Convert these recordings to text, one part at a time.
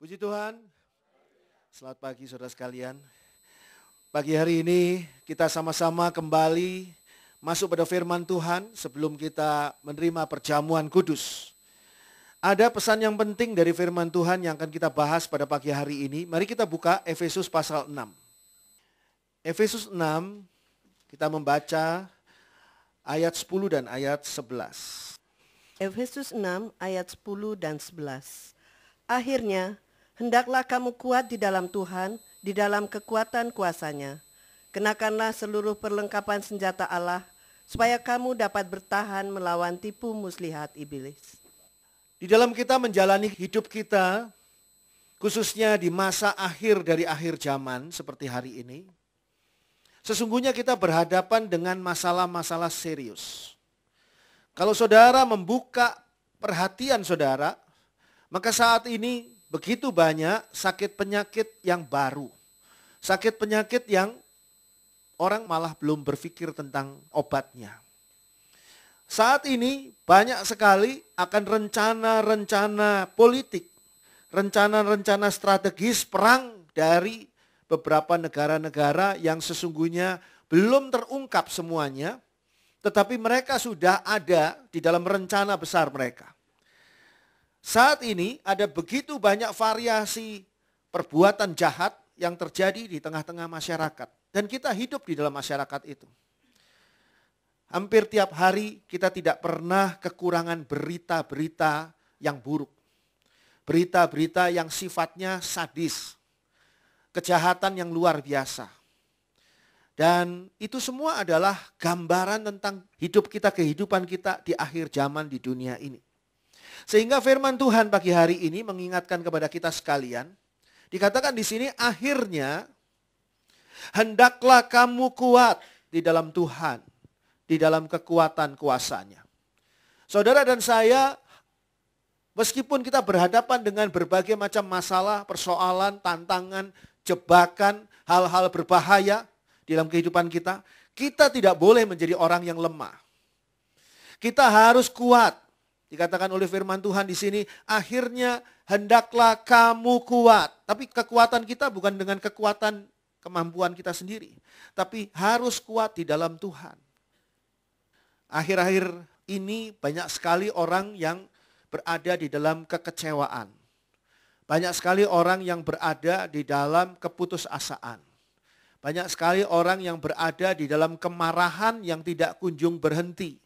Puji Tuhan. Selamat pagi saudara sekalian. Pagi hari ini kita sama-sama kembali masuk pada firman Tuhan sebelum kita menerima perjamuan kudus. Ada pesan yang penting dari firman Tuhan yang akan kita bahas pada pagi hari ini. Mari kita buka Efesus pasal 6. Efesus 6 kita membaca ayat 10 dan ayat 11. Efesus 6 ayat 10 dan 11. Akhirnya Hendaklah kamu kuat di dalam Tuhan, di dalam kekuatan kuasanya. Kenakanlah seluruh perlengkapan senjata Allah, supaya kamu dapat bertahan melawan tipu muslihat iblis. Di dalam kita menjalani hidup kita, khususnya di masa akhir dari akhir zaman seperti hari ini, sesungguhnya kita berhadapan dengan masalah-masalah serius. Kalau saudara membuka perhatian saudara, maka saat ini begitu banyak sakit penyakit yang baru. Sakit penyakit yang orang malah belum berpikir tentang obatnya. Saat ini banyak sekali akan rencana-rencana politik, rencana-rencana strategis perang dari beberapa negara-negara yang sesungguhnya belum terungkap semuanya, tetapi mereka sudah ada di dalam rencana besar mereka. Saat ini ada begitu banyak variasi perbuatan jahat yang terjadi di tengah-tengah masyarakat. Dan kita hidup di dalam masyarakat itu. Hampir tiap hari kita tidak pernah kekurangan berita-berita yang buruk. Berita-berita yang sifatnya sadis. Kejahatan yang luar biasa. Dan itu semua adalah gambaran tentang hidup kita, kehidupan kita di akhir zaman di dunia ini. Sehingga firman Tuhan pagi hari ini mengingatkan kepada kita sekalian, dikatakan di sini akhirnya hendaklah kamu kuat di dalam Tuhan, di dalam kekuatan kuasanya. Saudara dan saya meskipun kita berhadapan dengan berbagai macam masalah, persoalan, tantangan, jebakan, hal-hal berbahaya di dalam kehidupan kita, kita tidak boleh menjadi orang yang lemah. Kita harus kuat Dikatakan oleh firman Tuhan di sini, akhirnya hendaklah kamu kuat. Tapi kekuatan kita bukan dengan kekuatan kemampuan kita sendiri, tapi harus kuat di dalam Tuhan. Akhir-akhir ini banyak sekali orang yang berada di dalam kekecewaan. Banyak sekali orang yang berada di dalam keputusasaan. Banyak sekali orang yang berada di dalam kemarahan yang tidak kunjung berhenti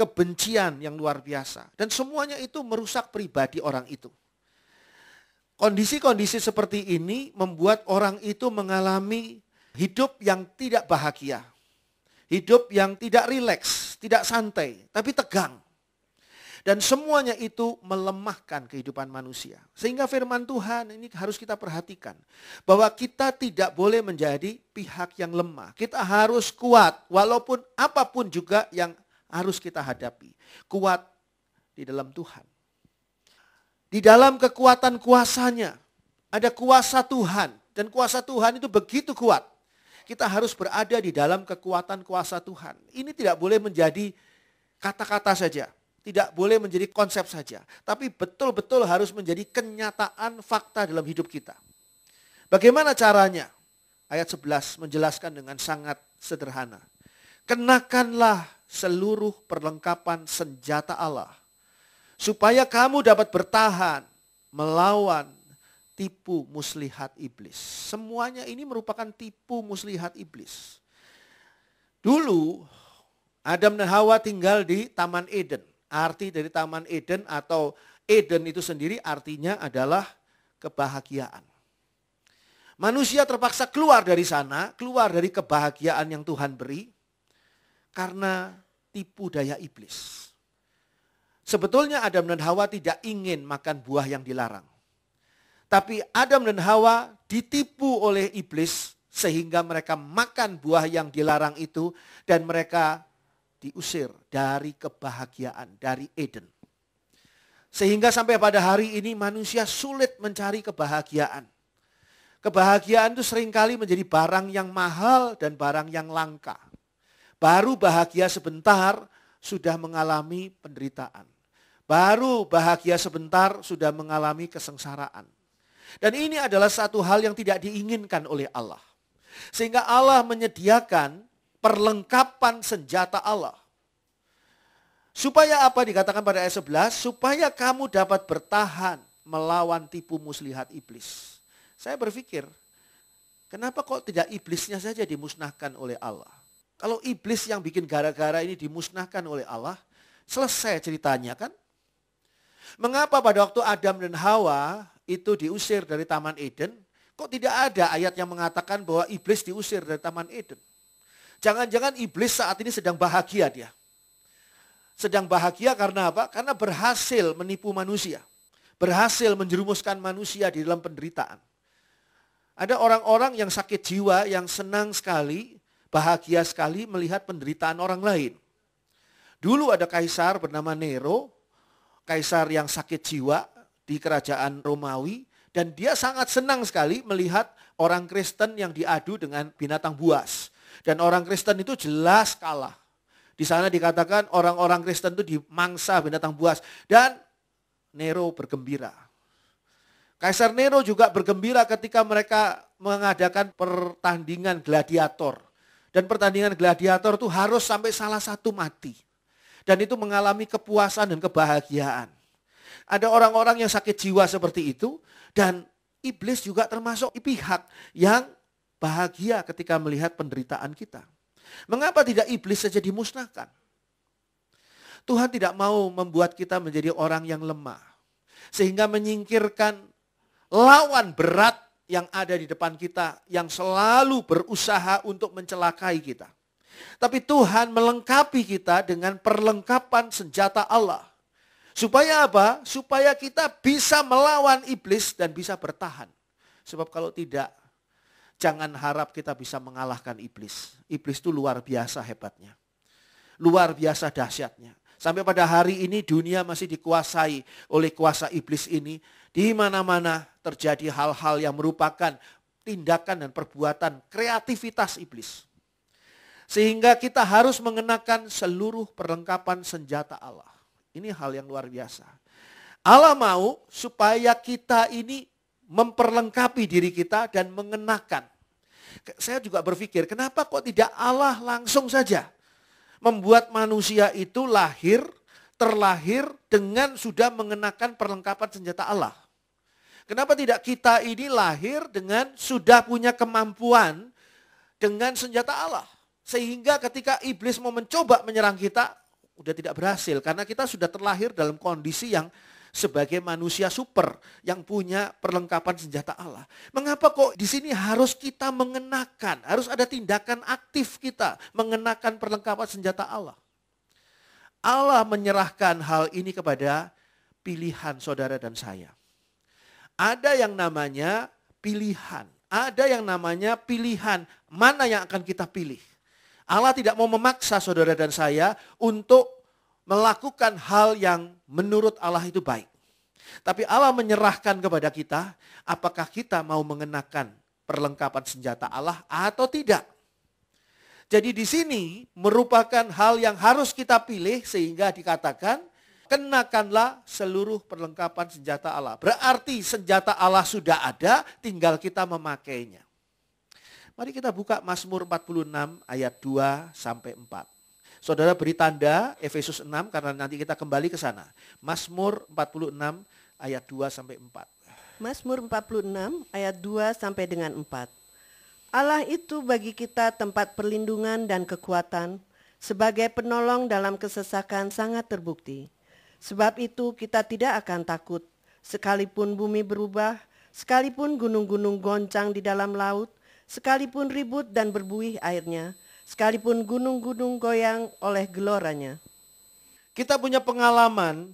kebencian yang luar biasa. Dan semuanya itu merusak pribadi orang itu. Kondisi-kondisi seperti ini membuat orang itu mengalami hidup yang tidak bahagia. Hidup yang tidak rileks, tidak santai, tapi tegang. Dan semuanya itu melemahkan kehidupan manusia. Sehingga firman Tuhan ini harus kita perhatikan. Bahwa kita tidak boleh menjadi pihak yang lemah. Kita harus kuat walaupun apapun juga yang harus kita hadapi. Kuat di dalam Tuhan. Di dalam kekuatan kuasanya. Ada kuasa Tuhan. Dan kuasa Tuhan itu begitu kuat. Kita harus berada di dalam kekuatan kuasa Tuhan. Ini tidak boleh menjadi kata-kata saja. Tidak boleh menjadi konsep saja. Tapi betul-betul harus menjadi kenyataan fakta dalam hidup kita. Bagaimana caranya? Ayat 11 menjelaskan dengan sangat sederhana. Kenakanlah seluruh perlengkapan senjata Allah. Supaya kamu dapat bertahan melawan tipu muslihat iblis. Semuanya ini merupakan tipu muslihat iblis. Dulu Adam dan Hawa tinggal di Taman Eden. Arti dari Taman Eden atau Eden itu sendiri artinya adalah kebahagiaan. Manusia terpaksa keluar dari sana, keluar dari kebahagiaan yang Tuhan beri, karena tipu daya iblis. Sebetulnya Adam dan Hawa tidak ingin makan buah yang dilarang. Tapi Adam dan Hawa ditipu oleh iblis sehingga mereka makan buah yang dilarang itu dan mereka diusir dari kebahagiaan, dari Eden. Sehingga sampai pada hari ini manusia sulit mencari kebahagiaan. Kebahagiaan itu seringkali menjadi barang yang mahal dan barang yang langka. Baru bahagia sebentar sudah mengalami penderitaan. Baru bahagia sebentar sudah mengalami kesengsaraan. Dan ini adalah satu hal yang tidak diinginkan oleh Allah. Sehingga Allah menyediakan perlengkapan senjata Allah. Supaya apa dikatakan pada ayat 11? Supaya kamu dapat bertahan melawan tipu muslihat iblis. Saya berpikir, kenapa kok tidak iblisnya saja dimusnahkan oleh Allah? Kalau iblis yang bikin gara-gara ini dimusnahkan oleh Allah, selesai ceritanya kan? Mengapa pada waktu Adam dan Hawa itu diusir dari Taman Eden, kok tidak ada ayat yang mengatakan bahwa iblis diusir dari Taman Eden? Jangan-jangan iblis saat ini sedang bahagia dia. Sedang bahagia karena apa? Karena berhasil menipu manusia. Berhasil menjerumuskan manusia di dalam penderitaan. Ada orang-orang yang sakit jiwa, yang senang sekali bahagia sekali melihat penderitaan orang lain. Dulu ada kaisar bernama Nero, kaisar yang sakit jiwa di kerajaan Romawi, dan dia sangat senang sekali melihat orang Kristen yang diadu dengan binatang buas. Dan orang Kristen itu jelas kalah. Di sana dikatakan orang-orang Kristen itu dimangsa binatang buas. Dan Nero bergembira. Kaisar Nero juga bergembira ketika mereka mengadakan pertandingan gladiator. Dan pertandingan gladiator itu harus sampai salah satu mati. Dan itu mengalami kepuasan dan kebahagiaan. Ada orang-orang yang sakit jiwa seperti itu. Dan iblis juga termasuk pihak yang bahagia ketika melihat penderitaan kita. Mengapa tidak iblis saja dimusnahkan? Tuhan tidak mau membuat kita menjadi orang yang lemah. Sehingga menyingkirkan lawan berat yang ada di depan kita yang selalu berusaha untuk mencelakai kita. Tapi Tuhan melengkapi kita dengan perlengkapan senjata Allah. Supaya apa? Supaya kita bisa melawan iblis dan bisa bertahan. Sebab kalau tidak, jangan harap kita bisa mengalahkan iblis. Iblis itu luar biasa hebatnya. Luar biasa dahsyatnya. Sampai pada hari ini dunia masih dikuasai oleh kuasa iblis ini. Di mana-mana terjadi hal-hal yang merupakan tindakan dan perbuatan kreativitas iblis. Sehingga kita harus mengenakan seluruh perlengkapan senjata Allah. Ini hal yang luar biasa. Allah mau supaya kita ini memperlengkapi diri kita dan mengenakan. Saya juga berpikir, kenapa kok tidak Allah langsung saja membuat manusia itu lahir, terlahir dengan sudah mengenakan perlengkapan senjata Allah? Kenapa tidak kita ini lahir dengan sudah punya kemampuan dengan senjata Allah. Sehingga ketika iblis mau mencoba menyerang kita, udah tidak berhasil. Karena kita sudah terlahir dalam kondisi yang sebagai manusia super yang punya perlengkapan senjata Allah. Mengapa kok di sini harus kita mengenakan, harus ada tindakan aktif kita mengenakan perlengkapan senjata Allah? Allah menyerahkan hal ini kepada pilihan saudara dan saya. Ada yang namanya pilihan. Ada yang namanya pilihan. Mana yang akan kita pilih? Allah tidak mau memaksa saudara dan saya untuk melakukan hal yang menurut Allah itu baik. Tapi Allah menyerahkan kepada kita apakah kita mau mengenakan perlengkapan senjata Allah atau tidak. Jadi di sini merupakan hal yang harus kita pilih sehingga dikatakan kenakanlah seluruh perlengkapan senjata Allah. Berarti senjata Allah sudah ada, tinggal kita memakainya. Mari kita buka Mazmur 46 ayat 2 sampai 4. Saudara beri tanda Efesus 6 karena nanti kita kembali ke sana. Mazmur 46 ayat 2 sampai 4. Mazmur 46 ayat 2 sampai dengan 4. Allah itu bagi kita tempat perlindungan dan kekuatan, sebagai penolong dalam kesesakan sangat terbukti. Sebab itu kita tidak akan takut, sekalipun bumi berubah, sekalipun gunung-gunung goncang di dalam laut, sekalipun ribut dan berbuih airnya, sekalipun gunung-gunung goyang oleh geloranya. Kita punya pengalaman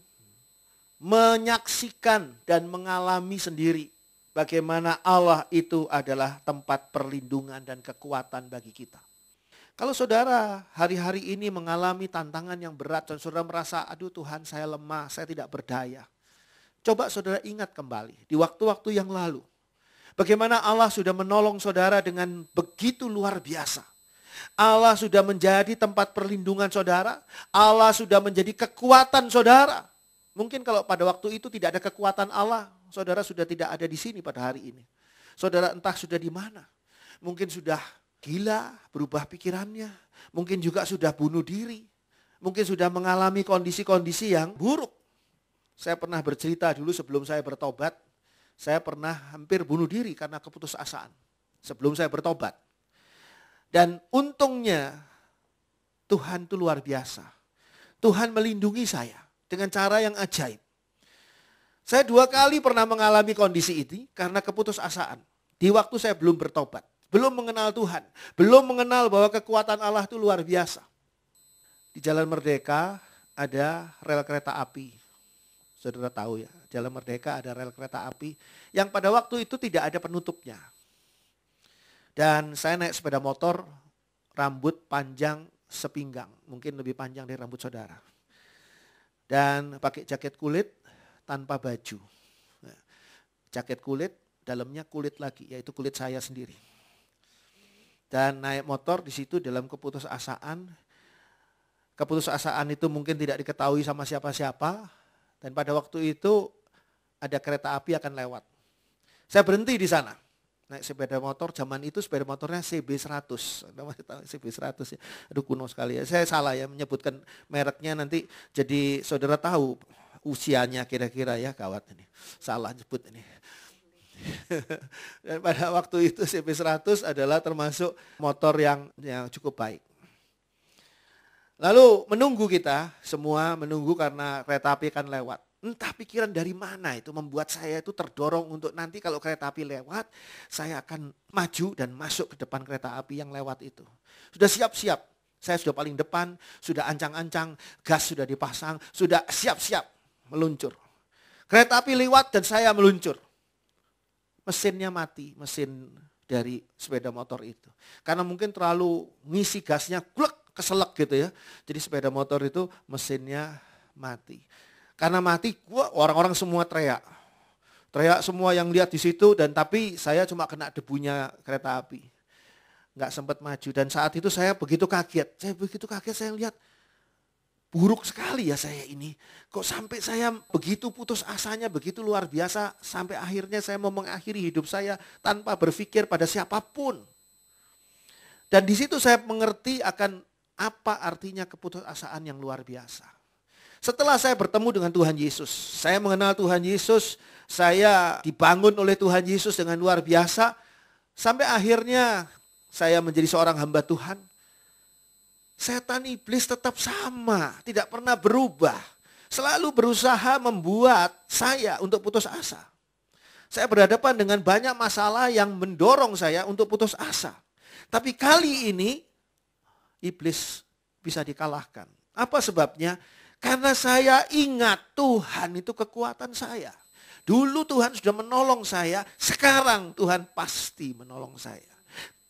menyaksikan dan mengalami sendiri bagaimana Allah itu adalah tempat perlindungan dan kekuatan bagi kita. Kalau saudara hari-hari ini mengalami tantangan yang berat dan saudara merasa, aduh Tuhan saya lemah, saya tidak berdaya. Coba saudara ingat kembali di waktu-waktu yang lalu. Bagaimana Allah sudah menolong saudara dengan begitu luar biasa. Allah sudah menjadi tempat perlindungan saudara. Allah sudah menjadi kekuatan saudara. Mungkin kalau pada waktu itu tidak ada kekuatan Allah, saudara sudah tidak ada di sini pada hari ini. Saudara entah sudah di mana. Mungkin sudah gila, berubah pikirannya. Mungkin juga sudah bunuh diri. Mungkin sudah mengalami kondisi-kondisi yang buruk. Saya pernah bercerita dulu sebelum saya bertobat, saya pernah hampir bunuh diri karena keputusasaan sebelum saya bertobat. Dan untungnya Tuhan itu luar biasa. Tuhan melindungi saya dengan cara yang ajaib. Saya dua kali pernah mengalami kondisi ini karena keputusasaan. Di waktu saya belum bertobat belum mengenal Tuhan, belum mengenal bahwa kekuatan Allah itu luar biasa. Di Jalan Merdeka ada rel kereta api. Saudara tahu ya, Jalan Merdeka ada rel kereta api yang pada waktu itu tidak ada penutupnya. Dan saya naik sepeda motor, rambut panjang sepinggang, mungkin lebih panjang dari rambut saudara. Dan pakai jaket kulit tanpa baju. Nah, jaket kulit, dalamnya kulit lagi, yaitu kulit saya sendiri dan naik motor di situ dalam keputusasaan. Keputusasaan itu mungkin tidak diketahui sama siapa-siapa dan pada waktu itu ada kereta api akan lewat. Saya berhenti di sana. Naik sepeda motor, zaman itu sepeda motornya CB100. Anda masih tahu CB100 ya? Aduh kuno sekali ya. Saya salah ya menyebutkan mereknya nanti jadi saudara tahu usianya kira-kira ya kawat ini. Salah nyebut ini. Dan pada waktu itu CP 100 adalah termasuk motor yang yang cukup baik. Lalu menunggu kita semua menunggu karena kereta api kan lewat. Entah pikiran dari mana itu membuat saya itu terdorong untuk nanti kalau kereta api lewat, saya akan maju dan masuk ke depan kereta api yang lewat itu. Sudah siap-siap, saya sudah paling depan, sudah ancang-ancang, gas sudah dipasang, sudah siap-siap meluncur. Kereta api lewat dan saya meluncur mesinnya mati, mesin dari sepeda motor itu. Karena mungkin terlalu ngisi gasnya, glek, keselak gitu ya. Jadi sepeda motor itu mesinnya mati. Karena mati, gua orang-orang semua teriak. Teriak semua yang lihat di situ dan tapi saya cuma kena debunya kereta api. Nggak sempat maju dan saat itu saya begitu kaget. Saya begitu kaget saya lihat buruk sekali ya saya ini. Kok sampai saya begitu putus asanya, begitu luar biasa, sampai akhirnya saya mau mengakhiri hidup saya tanpa berpikir pada siapapun. Dan di situ saya mengerti akan apa artinya asaan yang luar biasa. Setelah saya bertemu dengan Tuhan Yesus, saya mengenal Tuhan Yesus, saya dibangun oleh Tuhan Yesus dengan luar biasa, sampai akhirnya saya menjadi seorang hamba Tuhan, Setan iblis tetap sama, tidak pernah berubah. Selalu berusaha membuat saya untuk putus asa. Saya berhadapan dengan banyak masalah yang mendorong saya untuk putus asa. Tapi kali ini iblis bisa dikalahkan. Apa sebabnya? Karena saya ingat Tuhan itu kekuatan saya. Dulu Tuhan sudah menolong saya, sekarang Tuhan pasti menolong saya.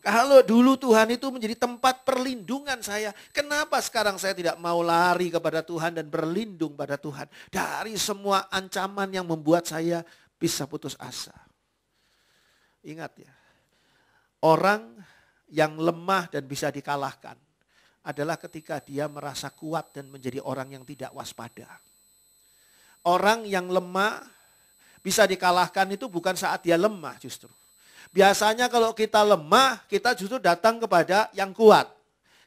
Kalau dulu Tuhan itu menjadi tempat perlindungan saya, kenapa sekarang saya tidak mau lari kepada Tuhan dan berlindung pada Tuhan dari semua ancaman yang membuat saya bisa putus asa? Ingat ya, orang yang lemah dan bisa dikalahkan adalah ketika dia merasa kuat dan menjadi orang yang tidak waspada. Orang yang lemah bisa dikalahkan itu bukan saat dia lemah justru Biasanya kalau kita lemah, kita justru datang kepada yang kuat.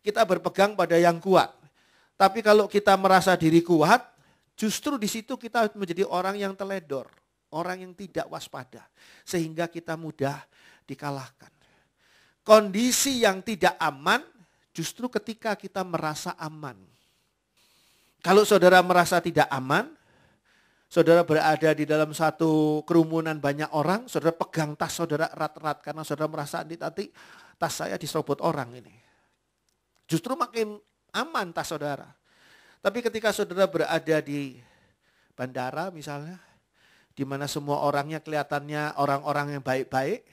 Kita berpegang pada yang kuat. Tapi kalau kita merasa diri kuat, justru di situ kita menjadi orang yang teledor, orang yang tidak waspada, sehingga kita mudah dikalahkan. Kondisi yang tidak aman justru ketika kita merasa aman. Kalau saudara merasa tidak aman, saudara berada di dalam satu kerumunan banyak orang, saudara pegang tas saudara erat-erat karena saudara merasa nanti tas saya diserobot orang ini. Justru makin aman tas saudara. Tapi ketika saudara berada di bandara misalnya, di mana semua orangnya kelihatannya orang-orang yang baik-baik,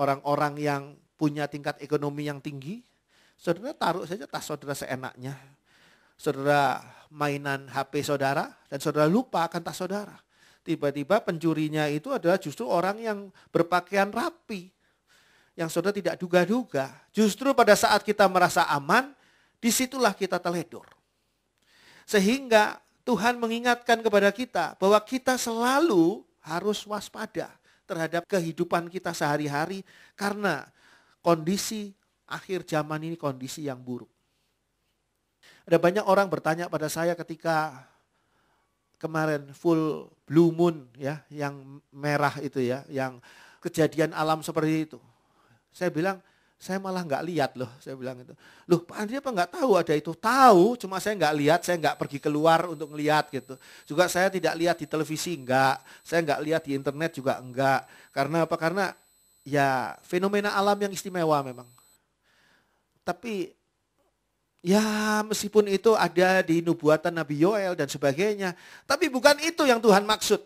orang-orang yang punya tingkat ekonomi yang tinggi, saudara taruh saja tas saudara seenaknya saudara mainan HP saudara dan saudara lupa akan tas saudara. Tiba-tiba pencurinya itu adalah justru orang yang berpakaian rapi. Yang saudara tidak duga-duga. Justru pada saat kita merasa aman, disitulah kita teledor. Sehingga Tuhan mengingatkan kepada kita bahwa kita selalu harus waspada terhadap kehidupan kita sehari-hari karena kondisi akhir zaman ini kondisi yang buruk. Ada banyak orang bertanya pada saya ketika kemarin full blue moon ya, yang merah itu ya, yang kejadian alam seperti itu. Saya bilang, saya malah nggak lihat loh, saya bilang itu. Loh Pak Andri apa nggak tahu ada itu? Tahu, cuma saya nggak lihat, saya nggak pergi keluar untuk melihat gitu. Juga saya tidak lihat di televisi, enggak. Saya nggak lihat di internet juga enggak. Karena apa? Karena ya fenomena alam yang istimewa memang. Tapi Ya meskipun itu ada di nubuatan Nabi Yoel dan sebagainya. Tapi bukan itu yang Tuhan maksud.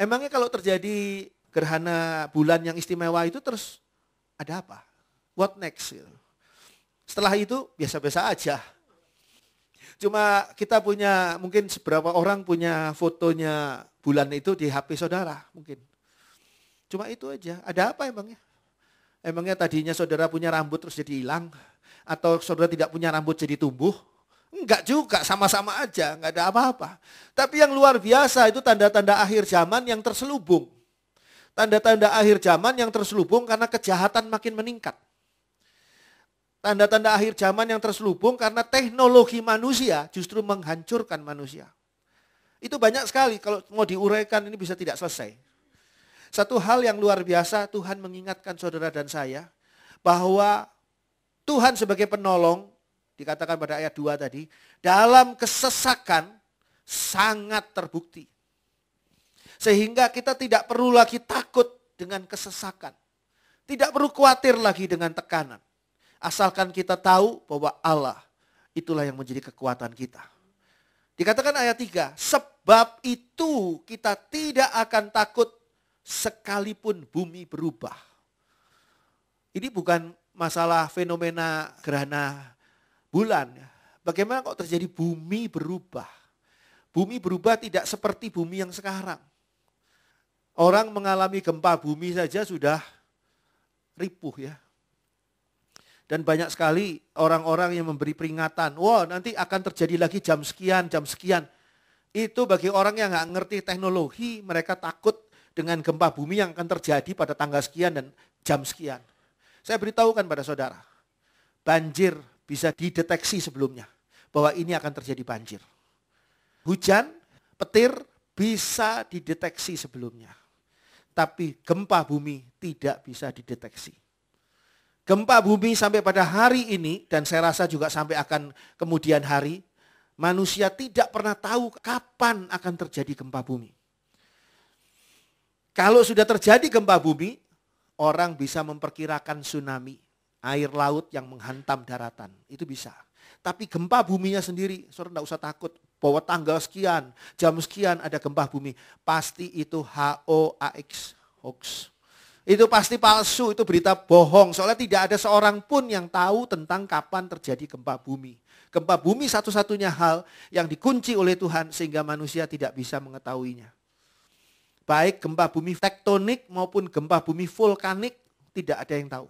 Emangnya kalau terjadi gerhana bulan yang istimewa itu terus ada apa? What next? Gitu. Setelah itu biasa-biasa aja. Cuma kita punya mungkin seberapa orang punya fotonya bulan itu di HP saudara mungkin. Cuma itu aja. Ada apa emangnya? Emangnya tadinya saudara punya rambut terus jadi hilang? atau saudara tidak punya rambut jadi tumbuh? Enggak juga, sama-sama aja, enggak ada apa-apa. Tapi yang luar biasa itu tanda-tanda akhir zaman yang terselubung. Tanda-tanda akhir zaman yang terselubung karena kejahatan makin meningkat. Tanda-tanda akhir zaman yang terselubung karena teknologi manusia justru menghancurkan manusia. Itu banyak sekali, kalau mau diuraikan ini bisa tidak selesai. Satu hal yang luar biasa Tuhan mengingatkan saudara dan saya, bahwa Tuhan sebagai penolong, dikatakan pada ayat 2 tadi, dalam kesesakan sangat terbukti. Sehingga kita tidak perlu lagi takut dengan kesesakan. Tidak perlu khawatir lagi dengan tekanan. Asalkan kita tahu bahwa Allah itulah yang menjadi kekuatan kita. Dikatakan ayat 3, sebab itu kita tidak akan takut sekalipun bumi berubah. Ini bukan masalah fenomena gerhana bulan. Ya. Bagaimana kok terjadi bumi berubah? Bumi berubah tidak seperti bumi yang sekarang. Orang mengalami gempa bumi saja sudah ripuh ya. Dan banyak sekali orang-orang yang memberi peringatan, wah wow, nanti akan terjadi lagi jam sekian, jam sekian. Itu bagi orang yang nggak ngerti teknologi, mereka takut dengan gempa bumi yang akan terjadi pada tanggal sekian dan jam sekian. Saya beritahukan pada saudara, banjir bisa dideteksi sebelumnya bahwa ini akan terjadi banjir. Hujan, petir bisa dideteksi sebelumnya. Tapi gempa bumi tidak bisa dideteksi. Gempa bumi sampai pada hari ini dan saya rasa juga sampai akan kemudian hari manusia tidak pernah tahu kapan akan terjadi gempa bumi. Kalau sudah terjadi gempa bumi, orang bisa memperkirakan tsunami, air laut yang menghantam daratan. Itu bisa. Tapi gempa buminya sendiri, saudara tidak usah takut. Bahwa tanggal sekian, jam sekian ada gempa bumi. Pasti itu HOAX, hoax. Itu pasti palsu, itu berita bohong. Soalnya tidak ada seorang pun yang tahu tentang kapan terjadi gempa bumi. Gempa bumi satu-satunya hal yang dikunci oleh Tuhan sehingga manusia tidak bisa mengetahuinya baik gempa bumi tektonik maupun gempa bumi vulkanik, tidak ada yang tahu.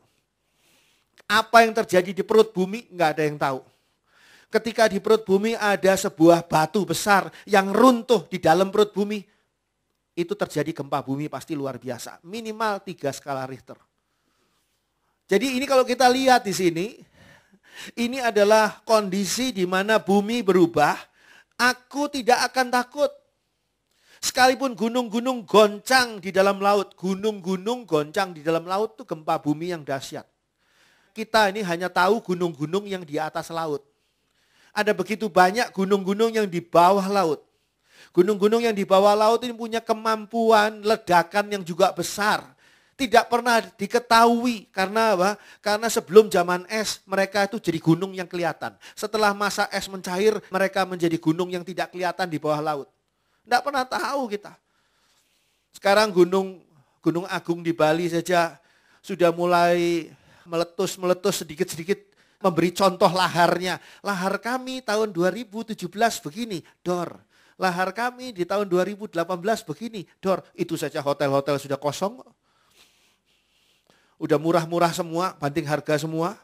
Apa yang terjadi di perut bumi, nggak ada yang tahu. Ketika di perut bumi ada sebuah batu besar yang runtuh di dalam perut bumi, itu terjadi gempa bumi pasti luar biasa. Minimal tiga skala Richter. Jadi ini kalau kita lihat di sini, ini adalah kondisi di mana bumi berubah. Aku tidak akan takut Sekalipun gunung-gunung goncang di dalam laut, gunung-gunung goncang di dalam laut itu gempa bumi yang dahsyat. Kita ini hanya tahu gunung-gunung yang di atas laut. Ada begitu banyak gunung-gunung yang di bawah laut. Gunung-gunung yang di bawah laut ini punya kemampuan ledakan yang juga besar. Tidak pernah diketahui karena apa? Karena sebelum zaman es mereka itu jadi gunung yang kelihatan. Setelah masa es mencair mereka menjadi gunung yang tidak kelihatan di bawah laut. Tidak pernah tahu kita. Sekarang gunung Gunung Agung di Bali saja sudah mulai meletus-meletus sedikit-sedikit memberi contoh laharnya. Lahar kami tahun 2017 begini, dor. Lahar kami di tahun 2018 begini, dor. Itu saja hotel-hotel sudah kosong. Udah murah-murah semua, banting harga semua.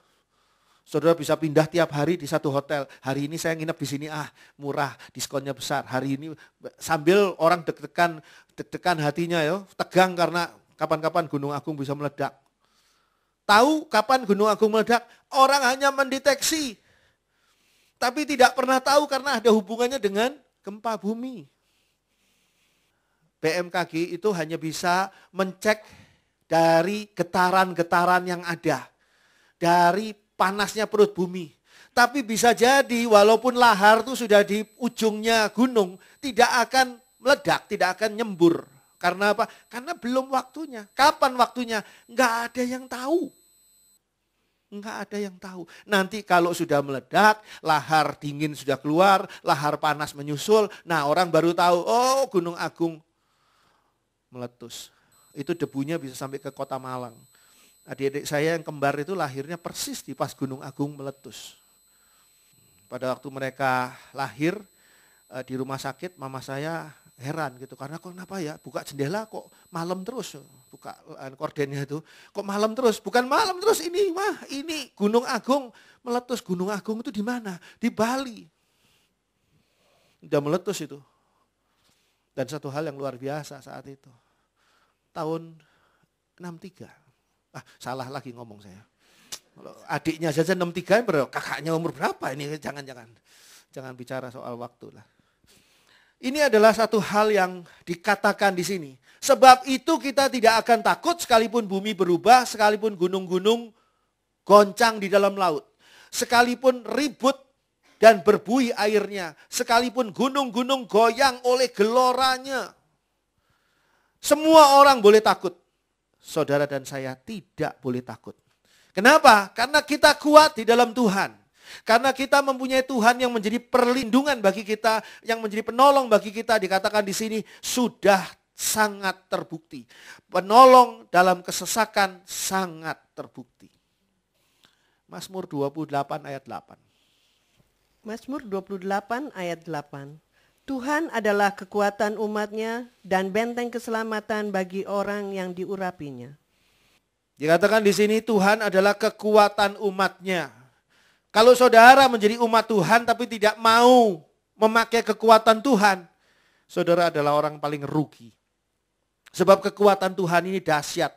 Saudara bisa pindah tiap hari di satu hotel. Hari ini saya nginep di sini, ah murah, diskonnya besar. Hari ini sambil orang deg-degan, deg hatinya ya, tegang karena kapan-kapan Gunung Agung bisa meledak. Tahu kapan Gunung Agung meledak? Orang hanya mendeteksi. Tapi tidak pernah tahu karena ada hubungannya dengan gempa bumi. BMKG itu hanya bisa mencek dari getaran-getaran yang ada. Dari panasnya perut bumi. Tapi bisa jadi walaupun lahar itu sudah di ujungnya gunung, tidak akan meledak, tidak akan nyembur. Karena apa? Karena belum waktunya. Kapan waktunya? Enggak ada yang tahu. Enggak ada yang tahu. Nanti kalau sudah meledak, lahar dingin sudah keluar, lahar panas menyusul, nah orang baru tahu, oh Gunung Agung meletus. Itu debunya bisa sampai ke kota Malang. Adik-adik saya yang kembar itu lahirnya persis di pas Gunung Agung meletus. Pada waktu mereka lahir eh, di rumah sakit, mama saya heran gitu karena kok kenapa ya buka jendela kok malam terus buka eh, kordennya itu kok malam terus bukan malam terus ini mah ini Gunung Agung meletus Gunung Agung itu di mana di Bali udah meletus itu dan satu hal yang luar biasa saat itu tahun 63 Ah, salah lagi ngomong saya. adiknya saja 63, bro, kakaknya umur berapa ini? Jangan-jangan. Jangan bicara soal waktu lah. Ini adalah satu hal yang dikatakan di sini. Sebab itu kita tidak akan takut sekalipun bumi berubah, sekalipun gunung-gunung goncang di dalam laut. Sekalipun ribut dan berbuih airnya, sekalipun gunung-gunung goyang oleh geloranya. Semua orang boleh takut saudara dan saya tidak boleh takut. Kenapa? Karena kita kuat di dalam Tuhan. Karena kita mempunyai Tuhan yang menjadi perlindungan bagi kita, yang menjadi penolong bagi kita, dikatakan di sini sudah sangat terbukti. Penolong dalam kesesakan sangat terbukti. Mazmur 28 ayat 8. Mazmur 28 ayat 8. Tuhan adalah kekuatan umatnya dan benteng keselamatan bagi orang yang diurapinya. Dikatakan di sini Tuhan adalah kekuatan umatnya. Kalau saudara menjadi umat Tuhan tapi tidak mau memakai kekuatan Tuhan, saudara adalah orang paling rugi. Sebab kekuatan Tuhan ini dahsyat.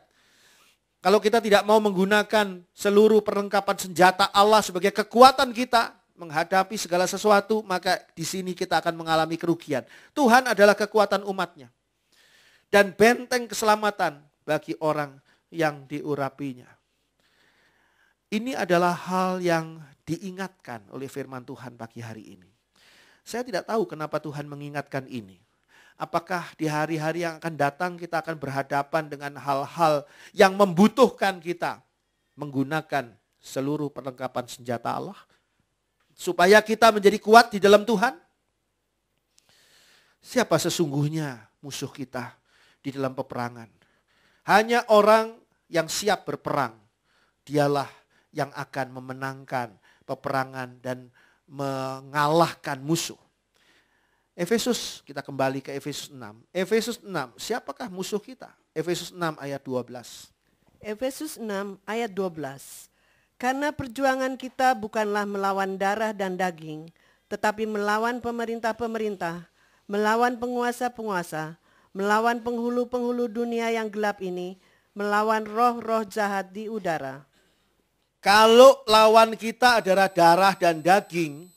Kalau kita tidak mau menggunakan seluruh perlengkapan senjata Allah sebagai kekuatan kita, menghadapi segala sesuatu, maka di sini kita akan mengalami kerugian. Tuhan adalah kekuatan umatnya. Dan benteng keselamatan bagi orang yang diurapinya. Ini adalah hal yang diingatkan oleh firman Tuhan pagi hari ini. Saya tidak tahu kenapa Tuhan mengingatkan ini. Apakah di hari-hari yang akan datang kita akan berhadapan dengan hal-hal yang membutuhkan kita menggunakan seluruh perlengkapan senjata Allah? supaya kita menjadi kuat di dalam Tuhan? Siapa sesungguhnya musuh kita di dalam peperangan? Hanya orang yang siap berperang. Dialah yang akan memenangkan peperangan dan mengalahkan musuh. Efesus, kita kembali ke Efesus 6. Efesus 6, siapakah musuh kita? Efesus 6 ayat 12. Efesus 6 ayat 12. Karena perjuangan kita bukanlah melawan darah dan daging, tetapi melawan pemerintah-pemerintah, melawan penguasa-penguasa, melawan penghulu-penghulu dunia yang gelap ini, melawan roh-roh jahat di udara. Kalau lawan kita adalah darah dan daging,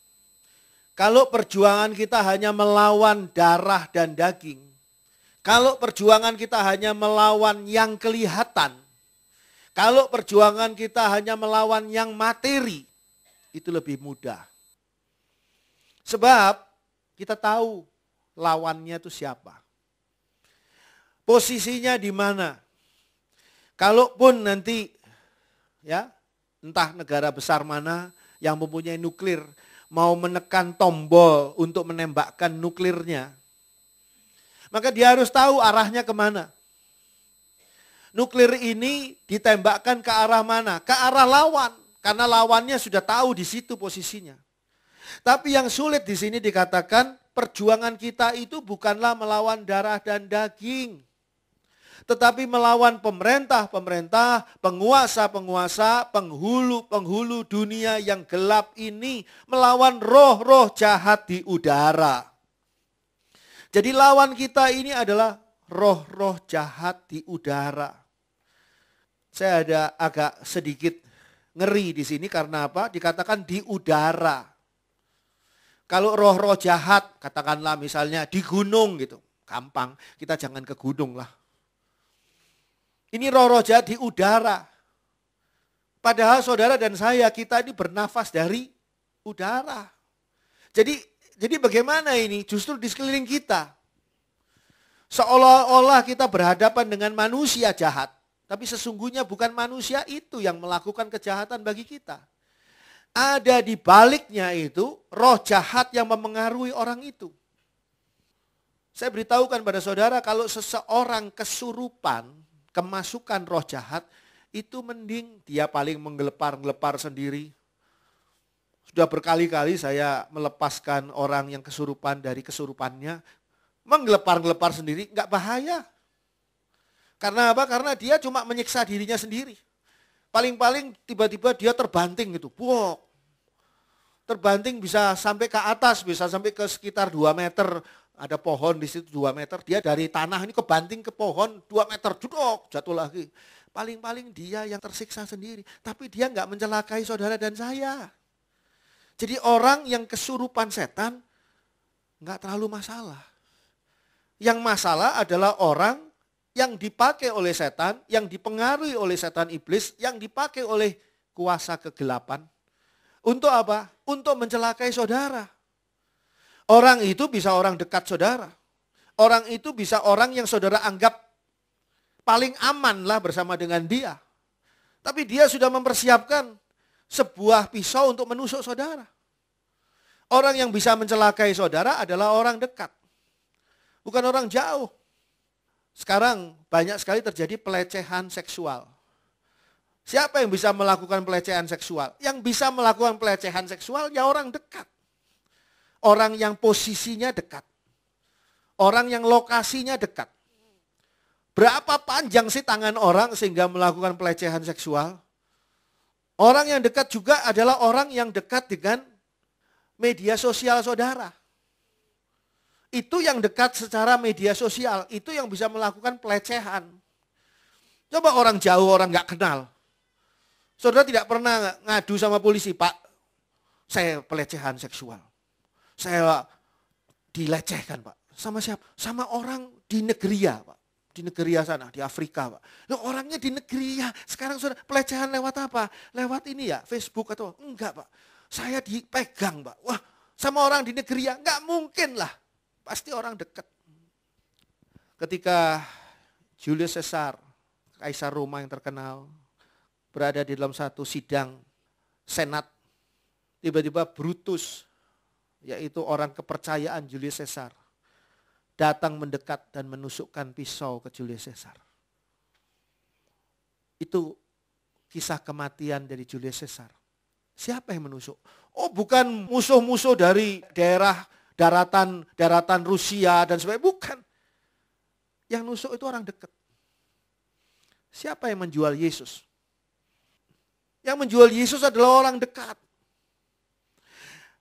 kalau perjuangan kita hanya melawan darah dan daging, kalau perjuangan kita hanya melawan yang kelihatan, kalau perjuangan kita hanya melawan yang materi, itu lebih mudah. Sebab kita tahu lawannya itu siapa. Posisinya di mana. Kalaupun nanti ya entah negara besar mana yang mempunyai nuklir mau menekan tombol untuk menembakkan nuklirnya, maka dia harus tahu arahnya kemana nuklir ini ditembakkan ke arah mana? Ke arah lawan. Karena lawannya sudah tahu di situ posisinya. Tapi yang sulit di sini dikatakan perjuangan kita itu bukanlah melawan darah dan daging. Tetapi melawan pemerintah-pemerintah, penguasa-penguasa, penghulu-penghulu dunia yang gelap ini. Melawan roh-roh jahat di udara. Jadi lawan kita ini adalah roh-roh jahat di udara. Saya ada agak sedikit ngeri di sini karena apa? Dikatakan di udara. Kalau roh-roh jahat, katakanlah misalnya di gunung gitu, gampang. Kita jangan ke gunung lah. Ini roh-roh jahat di udara. Padahal saudara dan saya kita ini bernafas dari udara. Jadi jadi bagaimana ini? Justru di sekeliling kita. Seolah-olah kita berhadapan dengan manusia jahat. Tapi sesungguhnya bukan manusia itu yang melakukan kejahatan bagi kita. Ada di baliknya itu roh jahat yang memengaruhi orang itu. Saya beritahukan pada saudara kalau seseorang kesurupan, kemasukan roh jahat, itu mending dia paling menggelepar-gelepar sendiri. Sudah berkali-kali saya melepaskan orang yang kesurupan dari kesurupannya, menggelepar-gelepar sendiri, nggak bahaya. Karena apa? Karena dia cuma menyiksa dirinya sendiri. Paling-paling tiba-tiba dia terbanting gitu. Buok. Terbanting bisa sampai ke atas, bisa sampai ke sekitar 2 meter. Ada pohon di situ 2 meter. Dia dari tanah ini kebanting ke pohon 2 meter. jodok jatuh lagi. Paling-paling dia yang tersiksa sendiri. Tapi dia nggak mencelakai saudara dan saya. Jadi orang yang kesurupan setan nggak terlalu masalah. Yang masalah adalah orang yang dipakai oleh setan, yang dipengaruhi oleh setan iblis, yang dipakai oleh kuasa kegelapan. Untuk apa? Untuk mencelakai saudara. Orang itu bisa orang dekat saudara. Orang itu bisa orang yang saudara anggap paling aman lah bersama dengan dia. Tapi dia sudah mempersiapkan sebuah pisau untuk menusuk saudara. Orang yang bisa mencelakai saudara adalah orang dekat. Bukan orang jauh. Sekarang banyak sekali terjadi pelecehan seksual. Siapa yang bisa melakukan pelecehan seksual? Yang bisa melakukan pelecehan seksual ya orang dekat. Orang yang posisinya dekat. Orang yang lokasinya dekat. Berapa panjang sih tangan orang sehingga melakukan pelecehan seksual? Orang yang dekat juga adalah orang yang dekat dengan media sosial saudara itu yang dekat secara media sosial, itu yang bisa melakukan pelecehan. Coba orang jauh, orang nggak kenal. Saudara tidak pernah ngadu sama polisi, Pak, saya pelecehan seksual. Saya dilecehkan, Pak. Sama siapa? Sama orang di negeri ya, Pak. Di ya sana, di Afrika, Pak. Loh, orangnya di negeri ya. Sekarang saudara pelecehan lewat apa? Lewat ini ya, Facebook atau enggak, Pak. Saya dipegang, Pak. Wah, sama orang di negeri ya. enggak mungkin lah Pasti orang dekat. Ketika Julius Caesar, kaisar Roma yang terkenal, berada di dalam satu sidang senat, tiba-tiba Brutus, yaitu orang kepercayaan Julius Caesar, datang mendekat dan menusukkan pisau ke Julius Caesar. Itu kisah kematian dari Julius Caesar. Siapa yang menusuk? Oh bukan musuh-musuh dari daerah daratan daratan Rusia dan sebagainya. Bukan. Yang nusuk itu orang dekat. Siapa yang menjual Yesus? Yang menjual Yesus adalah orang dekat.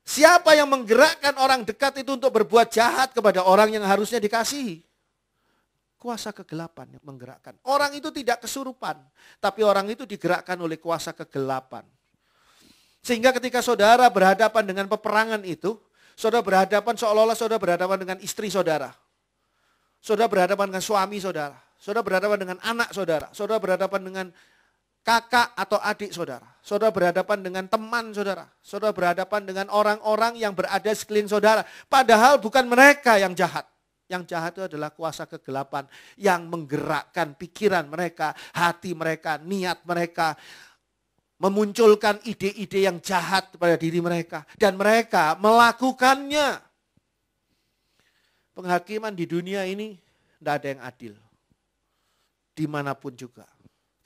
Siapa yang menggerakkan orang dekat itu untuk berbuat jahat kepada orang yang harusnya dikasihi? Kuasa kegelapan yang menggerakkan. Orang itu tidak kesurupan, tapi orang itu digerakkan oleh kuasa kegelapan. Sehingga ketika saudara berhadapan dengan peperangan itu, Saudara berhadapan seolah-olah saudara berhadapan dengan istri saudara. Saudara berhadapan dengan suami saudara. Saudara berhadapan dengan anak saudara. Saudara berhadapan dengan kakak atau adik saudara. Saudara berhadapan dengan teman saudara. Saudara berhadapan dengan orang-orang yang berada sekeliling saudara. Padahal bukan mereka yang jahat. Yang jahat itu adalah kuasa kegelapan yang menggerakkan pikiran mereka, hati mereka, niat mereka, memunculkan ide-ide yang jahat kepada diri mereka dan mereka melakukannya. Penghakiman di dunia ini tidak ada yang adil. Dimanapun juga.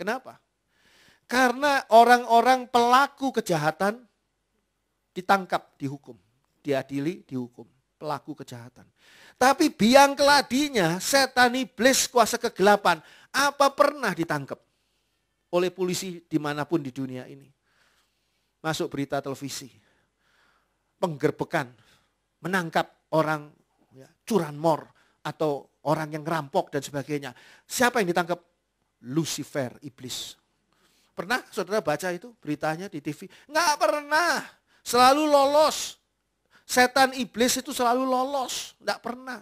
Kenapa? Karena orang-orang pelaku kejahatan ditangkap, dihukum. Diadili, dihukum. Pelaku kejahatan. Tapi biang keladinya setan iblis kuasa kegelapan. Apa pernah ditangkap? oleh polisi dimanapun di dunia ini. Masuk berita televisi, penggerbekan, menangkap orang ya, curanmor atau orang yang rampok dan sebagainya. Siapa yang ditangkap? Lucifer, iblis. Pernah saudara baca itu beritanya di TV? Nggak pernah. Selalu lolos. Setan iblis itu selalu lolos. Nggak pernah.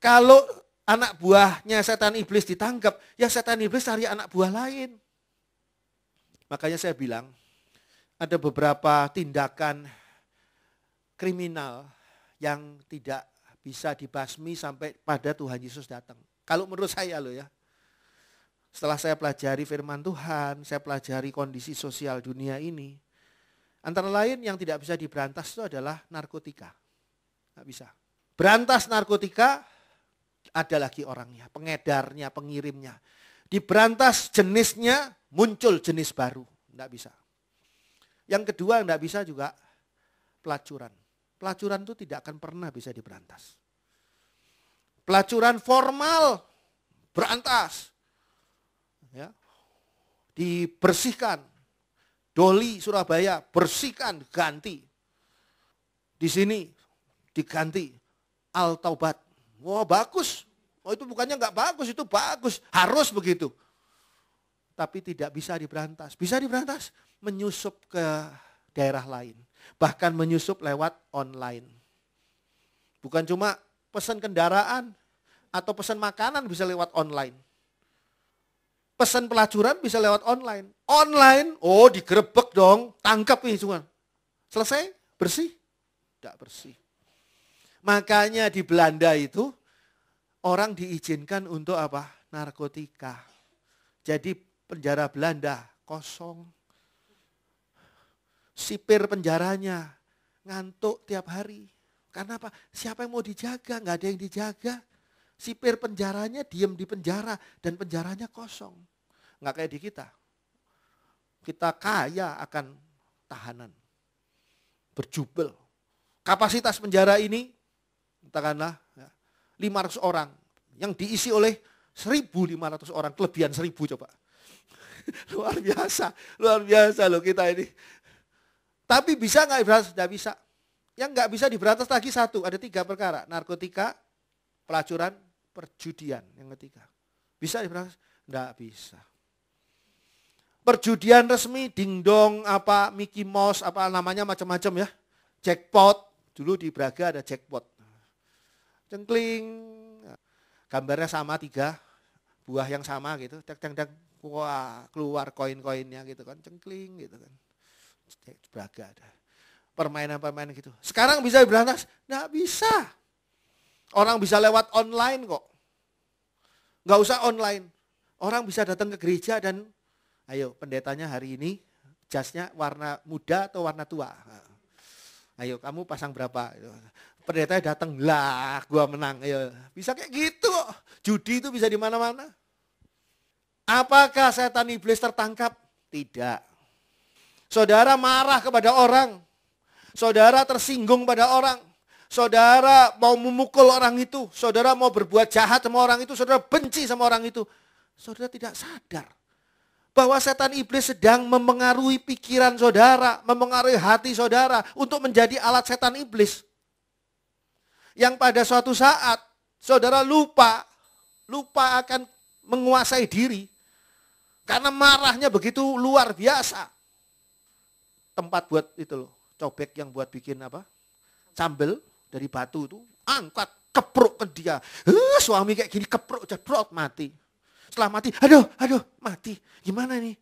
Kalau anak buahnya setan iblis ditangkap, ya setan iblis cari anak buah lain. Makanya saya bilang, ada beberapa tindakan kriminal yang tidak bisa dibasmi sampai pada Tuhan Yesus datang. Kalau menurut saya loh ya. Setelah saya pelajari firman Tuhan, saya pelajari kondisi sosial dunia ini. Antara lain yang tidak bisa diberantas itu adalah narkotika. Tidak bisa. Berantas narkotika ada lagi orangnya, pengedarnya, pengirimnya. Diberantas jenisnya, muncul jenis baru. Tidak bisa. Yang kedua tidak bisa juga pelacuran. Pelacuran itu tidak akan pernah bisa diberantas. Pelacuran formal berantas. Ya. Dibersihkan. Doli Surabaya bersihkan ganti. Di sini diganti Al Taubat. Wah, bagus. Oh itu bukannya nggak bagus, itu bagus. Harus begitu. Tapi tidak bisa diberantas. Bisa diberantas menyusup ke daerah lain. Bahkan menyusup lewat online. Bukan cuma pesan kendaraan atau pesan makanan bisa lewat online. Pesan pelacuran bisa lewat online. Online, oh digerebek dong, tangkap nih cuman. Selesai, bersih. Tidak bersih. Makanya di Belanda itu orang diizinkan untuk apa? Narkotika. Jadi penjara Belanda kosong. Sipir penjaranya ngantuk tiap hari. Karena apa? Siapa yang mau dijaga? Nggak ada yang dijaga. Sipir penjaranya diem di penjara dan penjaranya kosong. Nggak kayak di kita. Kita kaya akan tahanan. Berjubel. Kapasitas penjara ini, katakanlah, ya, 500 orang yang diisi oleh 1.500 orang, kelebihan 1.000 coba. luar biasa, luar biasa loh kita ini. Tapi bisa nggak diberantas? Nggak bisa. Yang nggak bisa diberantas lagi satu, ada tiga perkara. Narkotika, pelacuran, perjudian yang ketiga. Bisa diberantas? Nggak bisa. Perjudian resmi, dingdong, apa Mickey Mouse, apa namanya macam-macam ya. Jackpot, dulu di Braga ada jackpot cengkling, gambarnya sama tiga, buah yang sama gitu, cek cek cek wah keluar koin-koinnya gitu kan, cengkling gitu kan, beragam ada. Permainan-permainan gitu. Sekarang bisa berantas? Nggak bisa. Orang bisa lewat online kok. Nggak usah online. Orang bisa datang ke gereja dan ayo pendetanya hari ini jasnya warna muda atau warna tua. Nah, ayo kamu pasang berapa? Gitu pendetanya datang, lah gua menang. Ya, bisa kayak gitu. Judi itu bisa di mana-mana. Apakah setan iblis tertangkap? Tidak. Saudara marah kepada orang. Saudara tersinggung pada orang. Saudara mau memukul orang itu. Saudara mau berbuat jahat sama orang itu. Saudara benci sama orang itu. Saudara tidak sadar bahwa setan iblis sedang memengaruhi pikiran saudara, memengaruhi hati saudara untuk menjadi alat setan iblis yang pada suatu saat saudara lupa, lupa akan menguasai diri. Karena marahnya begitu luar biasa. Tempat buat itu loh, cobek yang buat bikin apa? Sambel dari batu itu, angkat, keprok ke dia. Huh, eh, suami kayak gini kepruk, jeprot, mati. Setelah mati, aduh, aduh, mati. Gimana ini?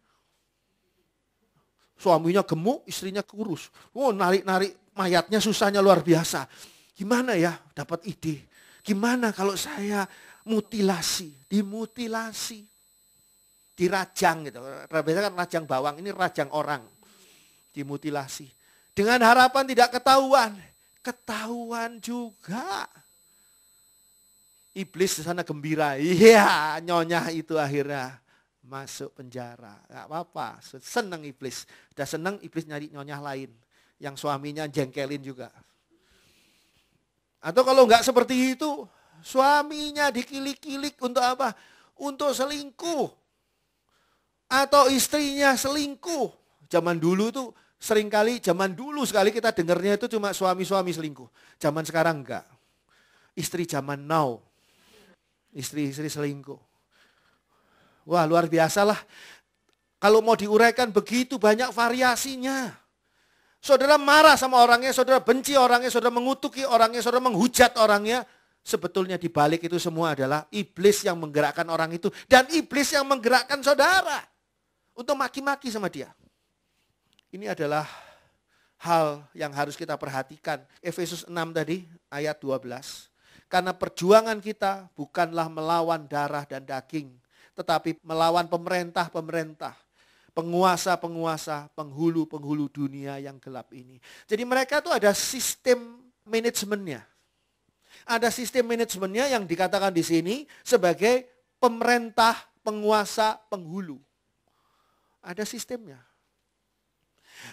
Suaminya gemuk, istrinya kurus. Oh, narik-narik mayatnya susahnya luar biasa. Gimana ya dapat ide? Gimana kalau saya mutilasi, dimutilasi, dirajang gitu. Biasanya kan rajang bawang, ini rajang orang. Dimutilasi. Dengan harapan tidak ketahuan. Ketahuan juga. Iblis di sana gembira. Iya, nyonya itu akhirnya masuk penjara. Gak apa-apa, seneng iblis. Udah seneng iblis nyari nyonya lain. Yang suaminya jengkelin juga. Atau kalau enggak seperti itu, suaminya dikilik-kilik untuk apa? Untuk selingkuh. Atau istrinya selingkuh. Zaman dulu itu seringkali, zaman dulu sekali kita dengarnya itu cuma suami-suami selingkuh. Zaman sekarang enggak. Istri zaman now. Istri-istri selingkuh. Wah luar biasa lah. Kalau mau diuraikan begitu banyak variasinya. Saudara marah sama orangnya, saudara benci orangnya, saudara mengutuki orangnya, saudara menghujat orangnya. Sebetulnya di balik itu semua adalah iblis yang menggerakkan orang itu. Dan iblis yang menggerakkan saudara. Untuk maki-maki sama dia. Ini adalah hal yang harus kita perhatikan. Efesus 6 tadi ayat 12. Karena perjuangan kita bukanlah melawan darah dan daging, tetapi melawan pemerintah-pemerintah, penguasa-penguasa, penghulu-penghulu dunia yang gelap ini. Jadi mereka itu ada sistem manajemennya. Ada sistem manajemennya yang dikatakan di sini sebagai pemerintah, penguasa, penghulu. Ada sistemnya.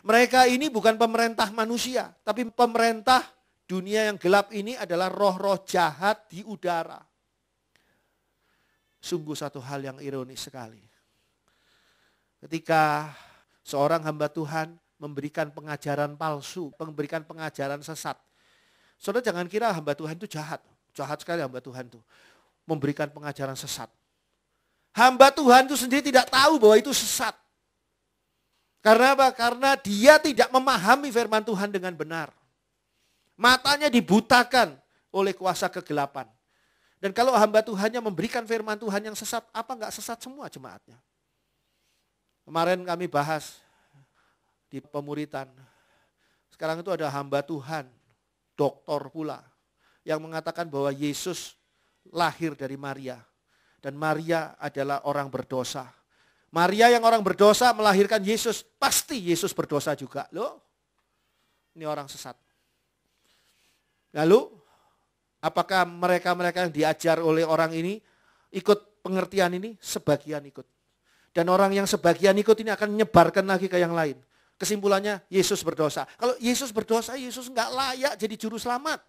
Mereka ini bukan pemerintah manusia, tapi pemerintah dunia yang gelap ini adalah roh-roh jahat di udara. Sungguh satu hal yang ironis sekali Ketika seorang hamba Tuhan memberikan pengajaran palsu, memberikan pengajaran sesat. Saudara jangan kira hamba Tuhan itu jahat. Jahat sekali hamba Tuhan itu. Memberikan pengajaran sesat. Hamba Tuhan itu sendiri tidak tahu bahwa itu sesat. Karena apa? Karena dia tidak memahami firman Tuhan dengan benar. Matanya dibutakan oleh kuasa kegelapan. Dan kalau hamba Tuhannya memberikan firman Tuhan yang sesat, apa nggak sesat semua jemaatnya? Kemarin kami bahas di pemuritan. Sekarang itu ada hamba Tuhan, doktor pula, yang mengatakan bahwa Yesus lahir dari Maria. Dan Maria adalah orang berdosa. Maria yang orang berdosa melahirkan Yesus, pasti Yesus berdosa juga. Loh, ini orang sesat. Lalu, apakah mereka-mereka yang diajar oleh orang ini ikut pengertian ini? Sebagian ikut. Dan orang yang sebagian ikut ini akan menyebarkan lagi ke yang lain. Kesimpulannya, Yesus berdosa. Kalau Yesus berdosa, Yesus nggak layak jadi juru selamat.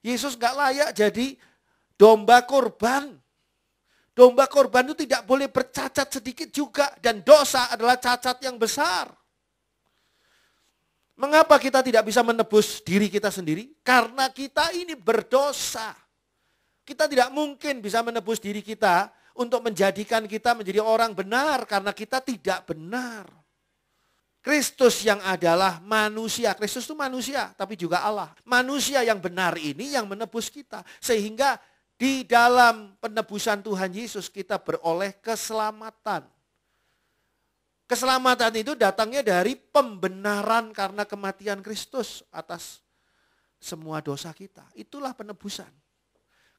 Yesus nggak layak jadi domba korban. Domba korban itu tidak boleh bercacat sedikit juga. Dan dosa adalah cacat yang besar. Mengapa kita tidak bisa menebus diri kita sendiri? Karena kita ini berdosa. Kita tidak mungkin bisa menebus diri kita untuk menjadikan kita menjadi orang benar karena kita tidak benar. Kristus yang adalah manusia. Kristus itu manusia, tapi juga Allah. Manusia yang benar ini yang menebus kita. Sehingga di dalam penebusan Tuhan Yesus kita beroleh keselamatan. Keselamatan itu datangnya dari pembenaran karena kematian Kristus atas semua dosa kita. Itulah penebusan.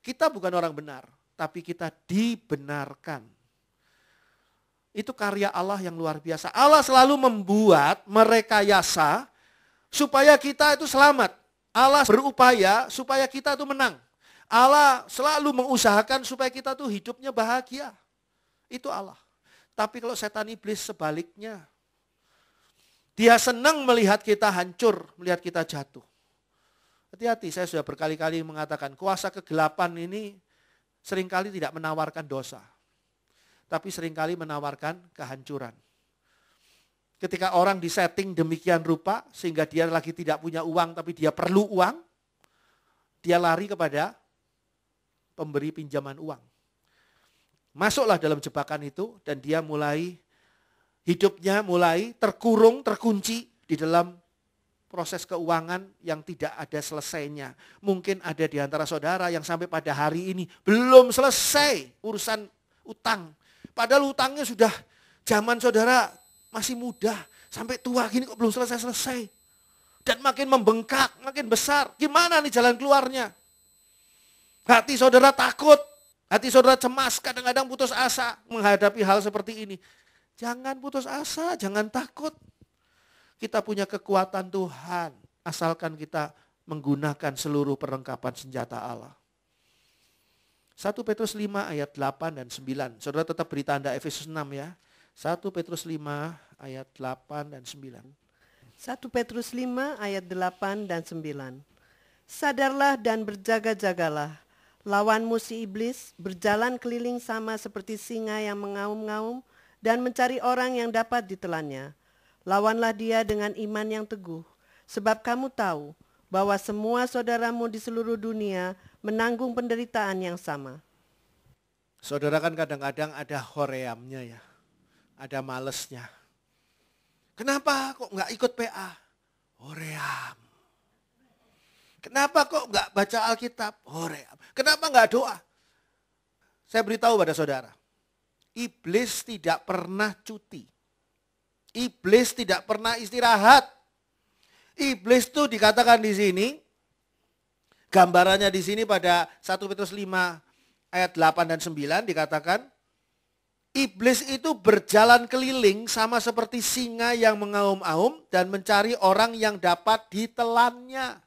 Kita bukan orang benar, tapi kita dibenarkan. Itu karya Allah yang luar biasa. Allah selalu membuat merekayasa supaya kita itu selamat. Allah berupaya supaya kita itu menang. Allah selalu mengusahakan supaya kita itu hidupnya bahagia. Itu Allah. Tapi kalau setan iblis sebaliknya. Dia senang melihat kita hancur, melihat kita jatuh. Hati-hati, saya sudah berkali-kali mengatakan kuasa kegelapan ini seringkali tidak menawarkan dosa, tapi seringkali menawarkan kehancuran. Ketika orang disetting demikian rupa, sehingga dia lagi tidak punya uang, tapi dia perlu uang, dia lari kepada pemberi pinjaman uang. Masuklah dalam jebakan itu, dan dia mulai hidupnya mulai terkurung, terkunci di dalam proses keuangan yang tidak ada selesainya. Mungkin ada di antara saudara yang sampai pada hari ini belum selesai urusan utang. Padahal utangnya sudah zaman saudara masih muda, sampai tua gini kok belum selesai-selesai. Dan makin membengkak, makin besar. Gimana nih jalan keluarnya? Hati saudara takut, hati saudara cemas, kadang-kadang putus asa menghadapi hal seperti ini. Jangan putus asa, jangan takut. Kita punya kekuatan Tuhan asalkan kita menggunakan seluruh perlengkapan senjata Allah. 1 Petrus 5 ayat 8 dan 9. Saudara tetap beri tanda Efesus 6 ya. 1 Petrus 5 ayat 8 dan 9. 1 Petrus 5 ayat 8 dan 9. Sadarlah dan berjaga-jagalah. Lawanmu si iblis berjalan keliling sama seperti singa yang mengaum-ngaum dan mencari orang yang dapat ditelannya. Lawanlah dia dengan iman yang teguh, sebab kamu tahu bahwa semua saudaramu di seluruh dunia menanggung penderitaan yang sama. Saudara kan kadang-kadang ada horeamnya ya, ada malesnya. Kenapa kok nggak ikut PA? Hoream. Kenapa kok nggak baca Alkitab? Hoream. Kenapa nggak doa? Saya beritahu pada saudara, iblis tidak pernah cuti. Iblis tidak pernah istirahat. Iblis itu dikatakan di sini, gambarannya di sini pada 1 Petrus 5 ayat 8 dan 9 dikatakan, Iblis itu berjalan keliling sama seperti singa yang mengaum-aum dan mencari orang yang dapat ditelannya.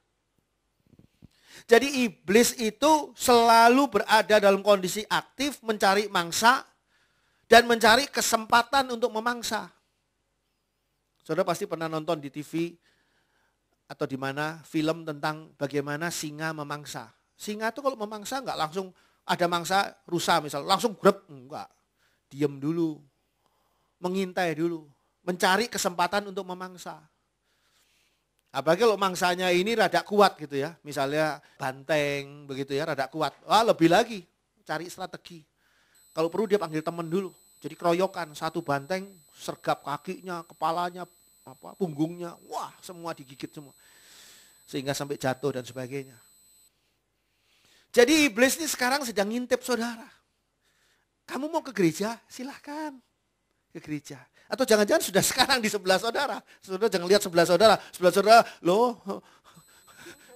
Jadi iblis itu selalu berada dalam kondisi aktif mencari mangsa dan mencari kesempatan untuk memangsa. Saudara pasti pernah nonton di TV atau di mana film tentang bagaimana singa memangsa. Singa itu kalau memangsa nggak langsung ada mangsa rusa misal langsung grep enggak. Diem dulu. Mengintai dulu, mencari kesempatan untuk memangsa. Apalagi kalau mangsanya ini rada kuat gitu ya. Misalnya banteng begitu ya, rada kuat. Wah, lebih lagi cari strategi. Kalau perlu dia panggil temen dulu. Jadi keroyokan, satu banteng sergap kakinya, kepalanya, apa punggungnya, wah semua digigit semua. Sehingga sampai jatuh dan sebagainya. Jadi iblis ini sekarang sedang ngintip saudara. Kamu mau ke gereja? Silahkan ke gereja. Atau jangan-jangan sudah sekarang di sebelah saudara. Saudara jangan lihat sebelah saudara. Sebelah saudara, lo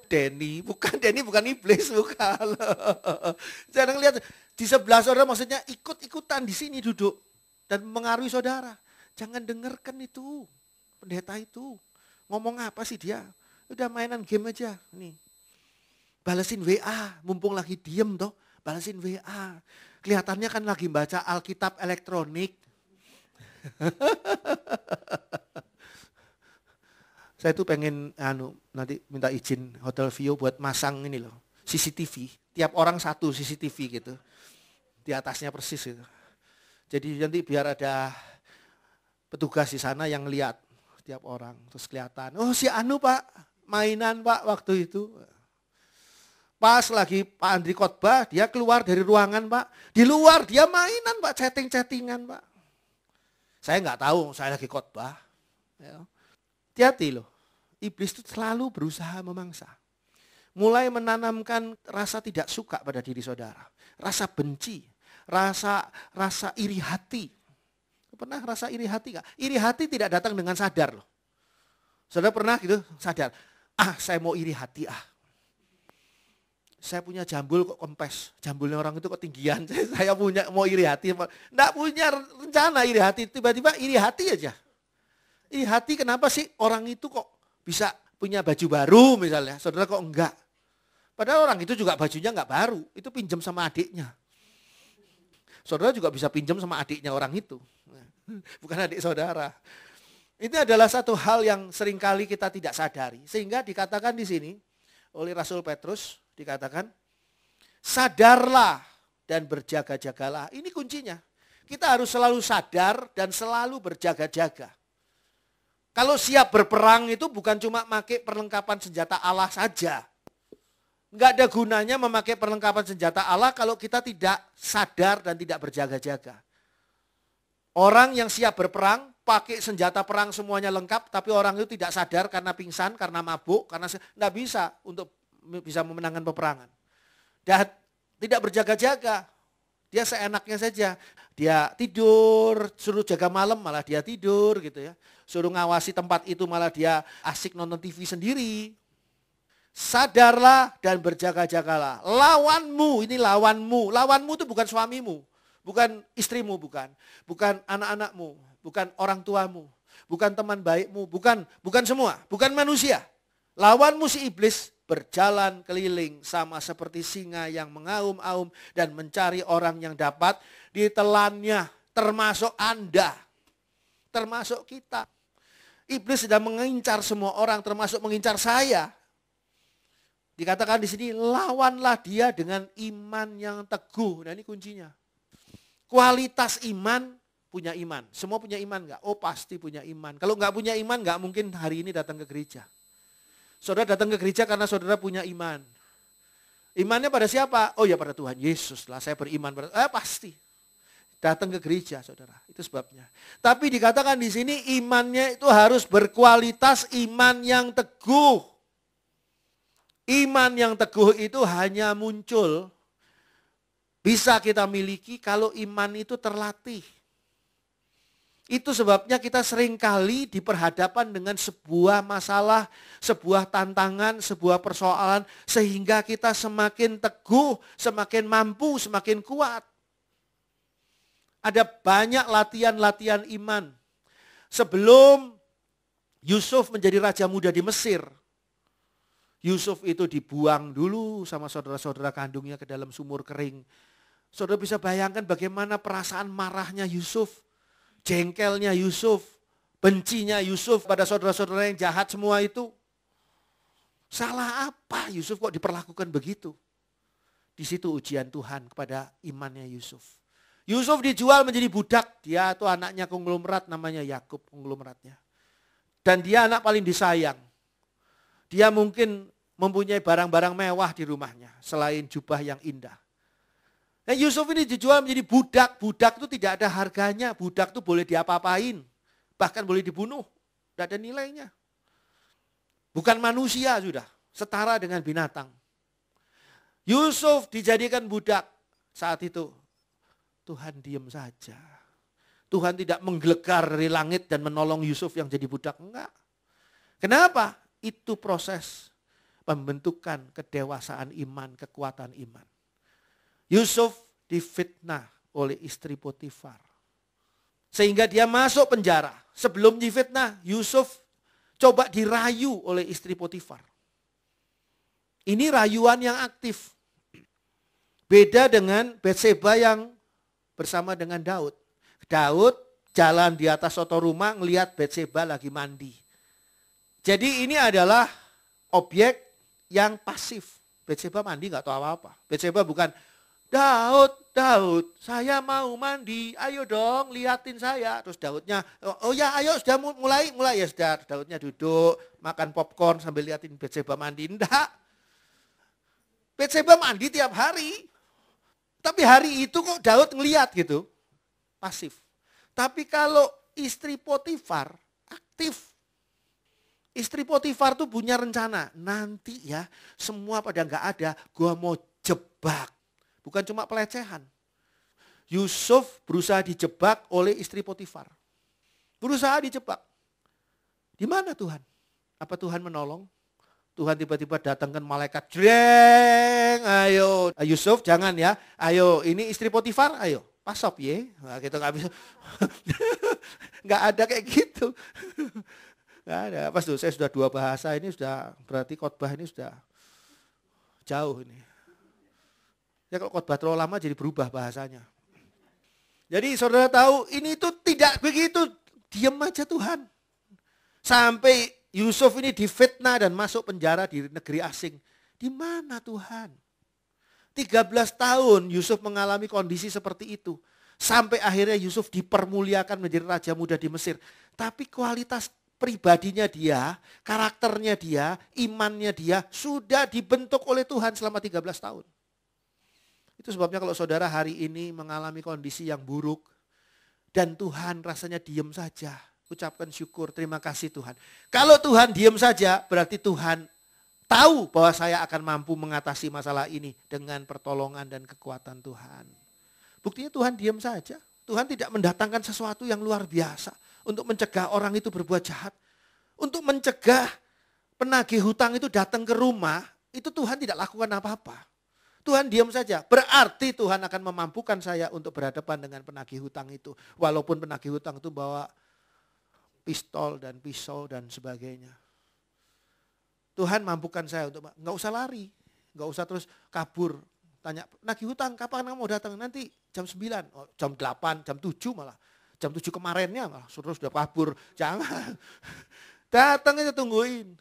Denny. Bukan Denny, bukan iblis, bukan. jangan lihat di sebelah saudara maksudnya ikut-ikutan di sini duduk. Dan mengaruhi saudara. Jangan dengarkan itu pendeta itu. Ngomong apa sih dia? Udah mainan game aja nih. Balesin WA, mumpung lagi diem toh, balasin WA. Kelihatannya kan lagi baca Alkitab elektronik. Saya tuh pengen anu nanti minta izin Hotel View buat masang ini loh, CCTV. Tiap orang satu CCTV gitu. Di atasnya persis gitu. Jadi nanti biar ada petugas di sana yang lihat tiap orang. Terus kelihatan, oh si Anu pak, mainan pak waktu itu. Pas lagi Pak Andri khotbah, dia keluar dari ruangan pak. Di luar dia mainan pak, chatting-chattingan pak. Saya nggak tahu, saya lagi khotbah. Ya. Hati-hati loh, iblis itu selalu berusaha memangsa. Mulai menanamkan rasa tidak suka pada diri saudara. Rasa benci, rasa rasa iri hati, Pernah rasa iri hati gak? Iri hati tidak datang dengan sadar loh. Saudara pernah gitu sadar, ah saya mau iri hati ah. Saya punya jambul kok kempes, jambulnya orang itu kok tinggian. saya punya mau iri hati, enggak punya rencana iri hati, tiba-tiba iri hati aja. Iri hati kenapa sih orang itu kok bisa punya baju baru misalnya, saudara kok enggak. Padahal orang itu juga bajunya enggak baru, itu pinjam sama adiknya. Saudara juga bisa pinjam sama adiknya orang itu. bukan adik saudara. Ini adalah satu hal yang seringkali kita tidak sadari. Sehingga dikatakan di sini oleh Rasul Petrus, dikatakan, sadarlah dan berjaga-jagalah. Ini kuncinya. Kita harus selalu sadar dan selalu berjaga-jaga. Kalau siap berperang itu bukan cuma pakai perlengkapan senjata Allah saja. Enggak ada gunanya memakai perlengkapan senjata Allah kalau kita tidak sadar dan tidak berjaga-jaga. Orang yang siap berperang, pakai senjata perang semuanya lengkap, tapi orang itu tidak sadar karena pingsan, karena mabuk, karena tidak bisa untuk bisa memenangkan peperangan. Dan tidak berjaga-jaga, dia seenaknya saja. Dia tidur, suruh jaga malam malah dia tidur gitu ya. Suruh ngawasi tempat itu malah dia asik nonton TV sendiri. Sadarlah dan berjaga-jagalah. Lawanmu, ini lawanmu. Lawanmu itu bukan suamimu bukan istrimu, bukan, bukan anak-anakmu, bukan orang tuamu, bukan teman baikmu, bukan, bukan semua, bukan manusia. Lawanmu si iblis berjalan keliling sama seperti singa yang mengaum-aum dan mencari orang yang dapat ditelannya, termasuk Anda, termasuk kita. Iblis sedang mengincar semua orang termasuk mengincar saya. Dikatakan di sini lawanlah dia dengan iman yang teguh. Nah ini kuncinya. Kualitas iman punya iman. Semua punya iman enggak? Oh pasti punya iman. Kalau enggak punya iman enggak mungkin hari ini datang ke gereja. Saudara datang ke gereja karena saudara punya iman. Imannya pada siapa? Oh ya pada Tuhan Yesus lah saya beriman. Pada, eh pasti. Datang ke gereja saudara. Itu sebabnya. Tapi dikatakan di sini imannya itu harus berkualitas iman yang teguh. Iman yang teguh itu hanya muncul bisa kita miliki kalau iman itu terlatih. Itu sebabnya kita seringkali diperhadapan dengan sebuah masalah, sebuah tantangan, sebuah persoalan sehingga kita semakin teguh, semakin mampu, semakin kuat. Ada banyak latihan-latihan iman. Sebelum Yusuf menjadi raja muda di Mesir, Yusuf itu dibuang dulu sama saudara-saudara kandungnya ke dalam sumur kering Saudara bisa bayangkan bagaimana perasaan marahnya Yusuf, jengkelnya Yusuf, bencinya Yusuf pada saudara-saudara yang jahat semua itu. Salah apa Yusuf kok diperlakukan begitu? Di situ ujian Tuhan kepada imannya Yusuf. Yusuf dijual menjadi budak. Dia itu anaknya konglomerat namanya Yakub konglomeratnya. Dan dia anak paling disayang. Dia mungkin mempunyai barang-barang mewah di rumahnya selain jubah yang indah. Nah, Yusuf ini dijual menjadi budak. Budak itu tidak ada harganya. Budak itu boleh diapa-apain. Bahkan boleh dibunuh. Tidak ada nilainya. Bukan manusia sudah. Setara dengan binatang. Yusuf dijadikan budak saat itu. Tuhan diam saja. Tuhan tidak menggelegar dari langit dan menolong Yusuf yang jadi budak. Enggak. Kenapa? Itu proses pembentukan kedewasaan iman, kekuatan iman. Yusuf difitnah oleh istri Potifar. Sehingga dia masuk penjara. Sebelum difitnah, Yusuf coba dirayu oleh istri Potifar. Ini rayuan yang aktif. Beda dengan Betseba yang bersama dengan Daud. Daud jalan di atas soto rumah melihat Betseba lagi mandi. Jadi ini adalah objek yang pasif. Betseba mandi nggak tahu apa-apa. Betseba bukan Daud, Daud, saya mau mandi, ayo dong liatin saya. Terus Daudnya, oh, oh ya ayo sudah mulai, mulai ya sudah. Daudnya duduk, makan popcorn sambil liatin Betseba mandi. Enggak. Betseba mandi tiap hari. Tapi hari itu kok Daud ngeliat gitu. Pasif. Tapi kalau istri Potifar aktif. Istri Potifar tuh punya rencana. Nanti ya semua pada nggak ada, gua mau jebak Bukan cuma pelecehan. Yusuf berusaha dijebak oleh istri Potifar. Berusaha dijebak. Di mana Tuhan? Apa Tuhan menolong? Tuhan tiba-tiba datangkan malaikat. Jreng, ayo. Ah, Yusuf jangan ya. Ayo, ini istri Potifar, ayo. Pasop ye. Nah, gitu nggak bisa. nggak ada kayak gitu. Nggak ada. Pas tuh, saya sudah dua bahasa ini sudah berarti khotbah ini sudah jauh ini. Ya kalau khotbah terlalu lama jadi berubah bahasanya. Jadi saudara tahu ini itu tidak begitu. Diam aja Tuhan. Sampai Yusuf ini difitnah dan masuk penjara di negeri asing. Di mana Tuhan? 13 tahun Yusuf mengalami kondisi seperti itu. Sampai akhirnya Yusuf dipermuliakan menjadi raja muda di Mesir. Tapi kualitas pribadinya dia, karakternya dia, imannya dia sudah dibentuk oleh Tuhan selama 13 tahun. Itu sebabnya kalau saudara hari ini mengalami kondisi yang buruk dan Tuhan rasanya diem saja, ucapkan syukur, terima kasih Tuhan. Kalau Tuhan diem saja, berarti Tuhan tahu bahwa saya akan mampu mengatasi masalah ini dengan pertolongan dan kekuatan Tuhan. Buktinya Tuhan diem saja. Tuhan tidak mendatangkan sesuatu yang luar biasa untuk mencegah orang itu berbuat jahat. Untuk mencegah penagih hutang itu datang ke rumah, itu Tuhan tidak lakukan apa-apa. Tuhan diam saja. Berarti Tuhan akan memampukan saya untuk berhadapan dengan penagih hutang itu. Walaupun penagih hutang itu bawa pistol dan pisau dan sebagainya. Tuhan mampukan saya untuk nggak usah lari, nggak usah terus kabur. Tanya nagih hutang kapan kamu mau datang? Nanti jam 9, oh, jam 8, jam 7 malah. Jam 7 kemarinnya malah terus sudah kabur. Jangan. Datang aja tungguin.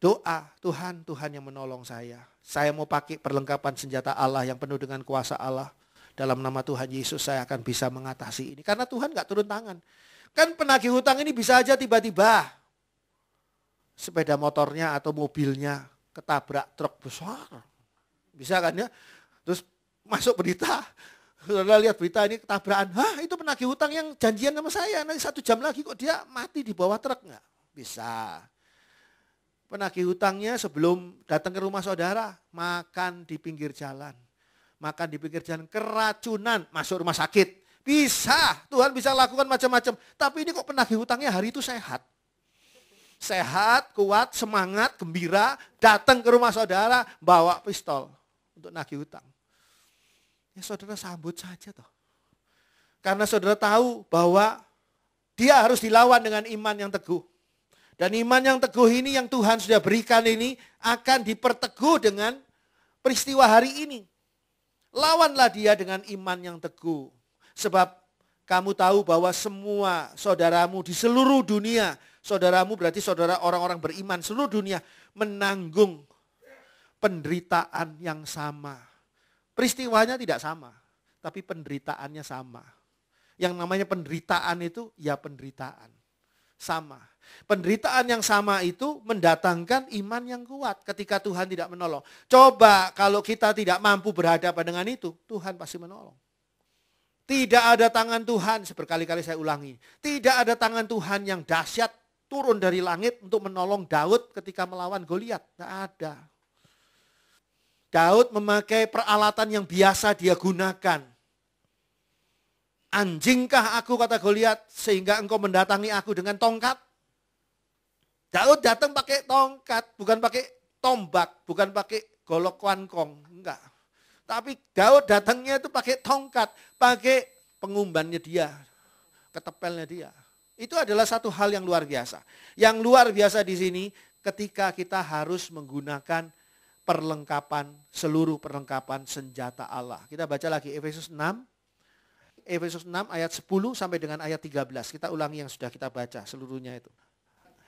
Doa, Tuhan, Tuhan yang menolong saya. Saya mau pakai perlengkapan senjata Allah yang penuh dengan kuasa Allah. Dalam nama Tuhan Yesus saya akan bisa mengatasi ini. Karena Tuhan gak turun tangan. Kan penagih hutang ini bisa aja tiba-tiba. Sepeda motornya atau mobilnya ketabrak truk besar. Bisa kan ya? Terus masuk berita. Saudara lihat berita ini ketabrakan. Hah itu penagih hutang yang janjian sama saya. Nanti satu jam lagi kok dia mati di bawah truk nggak? Bisa penagih hutangnya sebelum datang ke rumah saudara, makan di pinggir jalan. Makan di pinggir jalan, keracunan, masuk rumah sakit. Bisa, Tuhan bisa lakukan macam-macam. Tapi ini kok penagih hutangnya hari itu sehat. Sehat, kuat, semangat, gembira, datang ke rumah saudara, bawa pistol untuk nagih hutang. Ya saudara sambut saja toh. Karena saudara tahu bahwa dia harus dilawan dengan iman yang teguh. Dan iman yang teguh ini yang Tuhan sudah berikan ini akan diperteguh dengan peristiwa hari ini. Lawanlah dia dengan iman yang teguh. Sebab kamu tahu bahwa semua saudaramu di seluruh dunia, saudaramu berarti saudara orang-orang beriman seluruh dunia menanggung penderitaan yang sama. Peristiwanya tidak sama, tapi penderitaannya sama. Yang namanya penderitaan itu ya penderitaan. Sama Penderitaan yang sama itu mendatangkan iman yang kuat ketika Tuhan tidak menolong. Coba kalau kita tidak mampu berhadapan dengan itu, Tuhan pasti menolong. Tidak ada tangan Tuhan, seberkali-kali saya ulangi. Tidak ada tangan Tuhan yang dahsyat turun dari langit untuk menolong Daud ketika melawan Goliat. Tidak ada. Daud memakai peralatan yang biasa dia gunakan. Anjingkah aku kata Goliat sehingga engkau mendatangi aku dengan tongkat? Daud datang pakai tongkat, bukan pakai tombak, bukan pakai golok kong, enggak. Tapi Daud datangnya itu pakai tongkat, pakai pengumbannya dia, ketepelnya dia. Itu adalah satu hal yang luar biasa. Yang luar biasa di sini ketika kita harus menggunakan perlengkapan, seluruh perlengkapan senjata Allah. Kita baca lagi Efesus 6 Efesus 6 ayat 10 sampai dengan ayat 13. Kita ulangi yang sudah kita baca seluruhnya itu.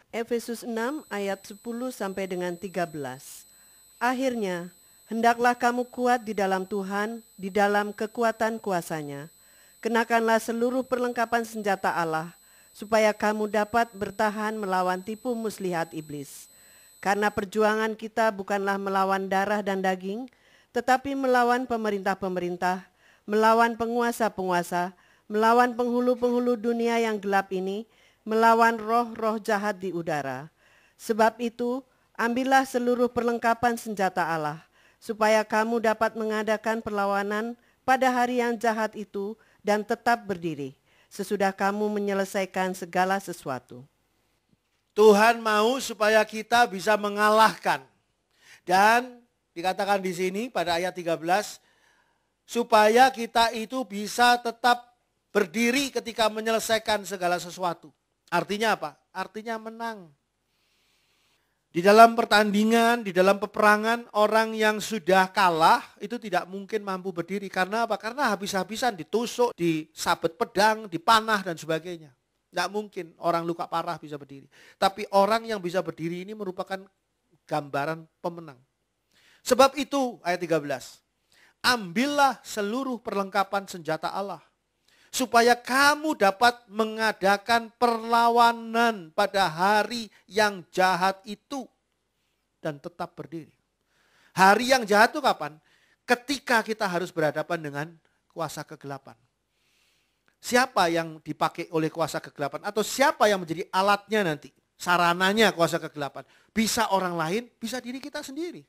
Efesus 6 ayat 10 sampai dengan 13. Akhirnya, hendaklah kamu kuat di dalam Tuhan, di dalam kekuatan kuasanya. Kenakanlah seluruh perlengkapan senjata Allah, supaya kamu dapat bertahan melawan tipu muslihat iblis. Karena perjuangan kita bukanlah melawan darah dan daging, tetapi melawan pemerintah-pemerintah, melawan penguasa-penguasa, melawan penghulu-penghulu dunia yang gelap ini, melawan roh-roh jahat di udara. Sebab itu, ambillah seluruh perlengkapan senjata Allah, supaya kamu dapat mengadakan perlawanan pada hari yang jahat itu dan tetap berdiri, sesudah kamu menyelesaikan segala sesuatu. Tuhan mau supaya kita bisa mengalahkan. Dan dikatakan di sini pada ayat 13, supaya kita itu bisa tetap berdiri ketika menyelesaikan segala sesuatu. Artinya apa? Artinya menang. Di dalam pertandingan, di dalam peperangan, orang yang sudah kalah itu tidak mungkin mampu berdiri. Karena apa? Karena habis-habisan ditusuk, disabet pedang, dipanah, dan sebagainya. Tidak mungkin orang luka parah bisa berdiri. Tapi orang yang bisa berdiri ini merupakan gambaran pemenang. Sebab itu ayat 13. Ambillah seluruh perlengkapan senjata Allah supaya kamu dapat mengadakan perlawanan pada hari yang jahat itu dan tetap berdiri. Hari yang jahat itu kapan? Ketika kita harus berhadapan dengan kuasa kegelapan. Siapa yang dipakai oleh kuasa kegelapan atau siapa yang menjadi alatnya nanti? Sarananya kuasa kegelapan. Bisa orang lain, bisa diri kita sendiri.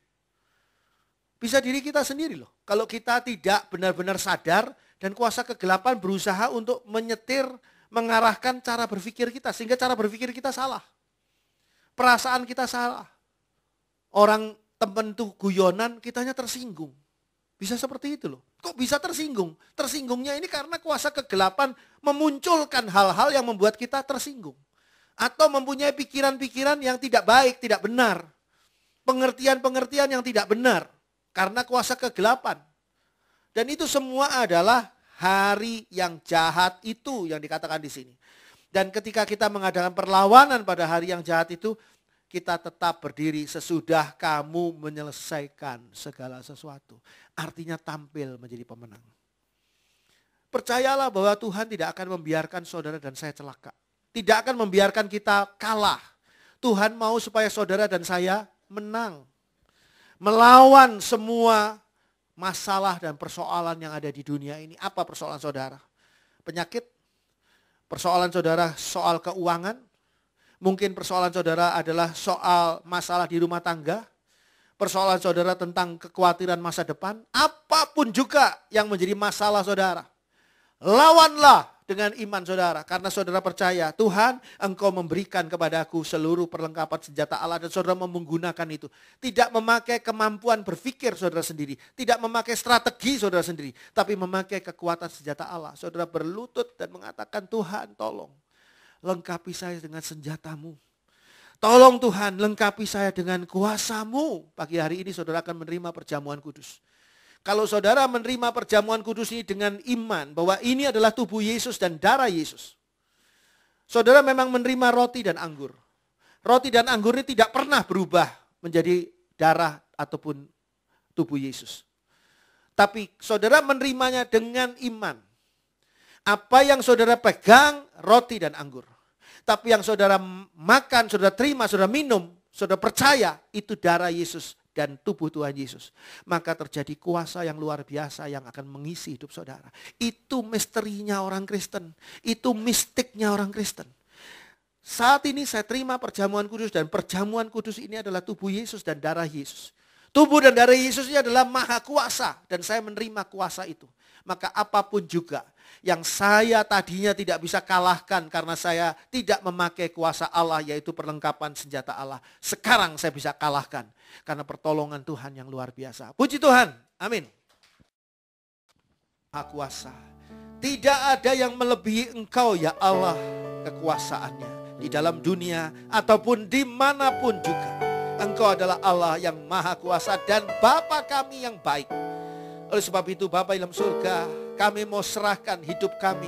Bisa diri kita sendiri loh. Kalau kita tidak benar-benar sadar, dan kuasa kegelapan berusaha untuk menyetir, mengarahkan cara berpikir kita. Sehingga cara berpikir kita salah. Perasaan kita salah. Orang temen tuh guyonan, kitanya tersinggung. Bisa seperti itu loh. Kok bisa tersinggung? Tersinggungnya ini karena kuasa kegelapan memunculkan hal-hal yang membuat kita tersinggung. Atau mempunyai pikiran-pikiran yang tidak baik, tidak benar. Pengertian-pengertian yang tidak benar. Karena kuasa kegelapan. Dan itu semua adalah hari yang jahat itu yang dikatakan di sini. Dan ketika kita mengadakan perlawanan pada hari yang jahat itu, kita tetap berdiri sesudah kamu menyelesaikan segala sesuatu. Artinya tampil menjadi pemenang. Percayalah bahwa Tuhan tidak akan membiarkan saudara dan saya celaka. Tidak akan membiarkan kita kalah. Tuhan mau supaya saudara dan saya menang. Melawan semua masalah dan persoalan yang ada di dunia ini. Apa persoalan saudara? Penyakit? Persoalan saudara soal keuangan? Mungkin persoalan saudara adalah soal masalah di rumah tangga? Persoalan saudara tentang kekhawatiran masa depan? Apapun juga yang menjadi masalah saudara. Lawanlah dengan iman saudara. Karena saudara percaya, Tuhan engkau memberikan kepadaku seluruh perlengkapan senjata Allah dan saudara menggunakan itu. Tidak memakai kemampuan berpikir saudara sendiri. Tidak memakai strategi saudara sendiri. Tapi memakai kekuatan senjata Allah. Saudara berlutut dan mengatakan Tuhan tolong. Lengkapi saya dengan senjatamu. Tolong Tuhan lengkapi saya dengan kuasamu. Pagi hari ini saudara akan menerima perjamuan kudus. Kalau saudara menerima perjamuan kudus ini dengan iman bahwa ini adalah tubuh Yesus dan darah Yesus. Saudara memang menerima roti dan anggur. Roti dan anggur ini tidak pernah berubah menjadi darah ataupun tubuh Yesus. Tapi saudara menerimanya dengan iman. Apa yang saudara pegang, roti dan anggur. Tapi yang saudara makan, saudara terima, saudara minum, saudara percaya, itu darah Yesus dan tubuh Tuhan Yesus. Maka terjadi kuasa yang luar biasa yang akan mengisi hidup saudara. Itu misterinya orang Kristen. Itu mistiknya orang Kristen. Saat ini saya terima perjamuan kudus dan perjamuan kudus ini adalah tubuh Yesus dan darah Yesus. Tubuh dan darah Yesus ini adalah maha kuasa dan saya menerima kuasa itu. Maka apapun juga yang saya tadinya tidak bisa kalahkan karena saya tidak memakai kuasa Allah yaitu perlengkapan senjata Allah. Sekarang saya bisa kalahkan karena pertolongan Tuhan yang luar biasa. Puji Tuhan. Amin. Akuasa. Tidak ada yang melebihi engkau ya Allah kekuasaannya. Di dalam dunia ataupun dimanapun juga. Engkau adalah Allah yang maha kuasa dan Bapa kami yang baik. Oleh sebab itu Bapa dalam surga kami mau serahkan hidup kami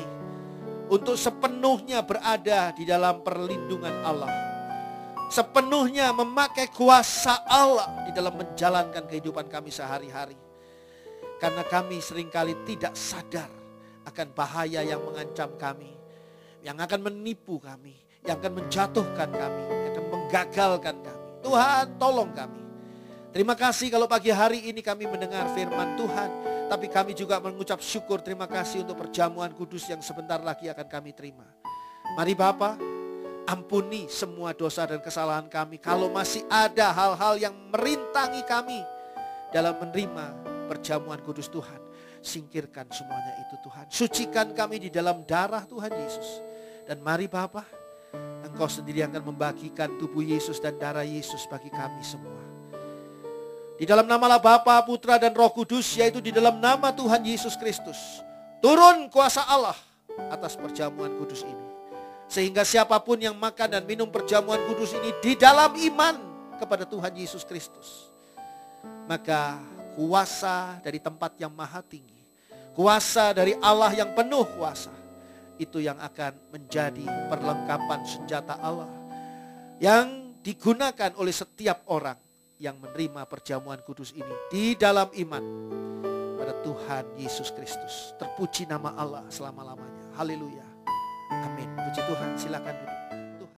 untuk sepenuhnya berada di dalam perlindungan Allah. Sepenuhnya memakai kuasa Allah di dalam menjalankan kehidupan kami sehari-hari. Karena kami seringkali tidak sadar akan bahaya yang mengancam kami. Yang akan menipu kami. Yang akan menjatuhkan kami. Yang akan menggagalkan kami. Tuhan tolong kami Terima kasih kalau pagi hari ini kami mendengar firman Tuhan. Tapi kami juga mengucap syukur terima kasih untuk perjamuan kudus yang sebentar lagi akan kami terima. Mari Bapa ampuni semua dosa dan kesalahan kami. Kalau masih ada hal-hal yang merintangi kami dalam menerima perjamuan kudus Tuhan. Singkirkan semuanya itu Tuhan. Sucikan kami di dalam darah Tuhan Yesus. Dan mari Bapak, Engkau sendiri akan membagikan tubuh Yesus dan darah Yesus bagi kami semua. Di dalam nama Allah Bapa, Putra, dan Roh Kudus, yaitu di dalam nama Tuhan Yesus Kristus. Turun kuasa Allah atas perjamuan kudus ini. Sehingga siapapun yang makan dan minum perjamuan kudus ini di dalam iman kepada Tuhan Yesus Kristus. Maka kuasa dari tempat yang maha tinggi. Kuasa dari Allah yang penuh kuasa. Itu yang akan menjadi perlengkapan senjata Allah. Yang digunakan oleh setiap orang yang menerima perjamuan kudus ini di dalam iman pada Tuhan Yesus Kristus. Terpuji nama Allah selama-lamanya. Haleluya. Amin. Puji Tuhan, silakan duduk.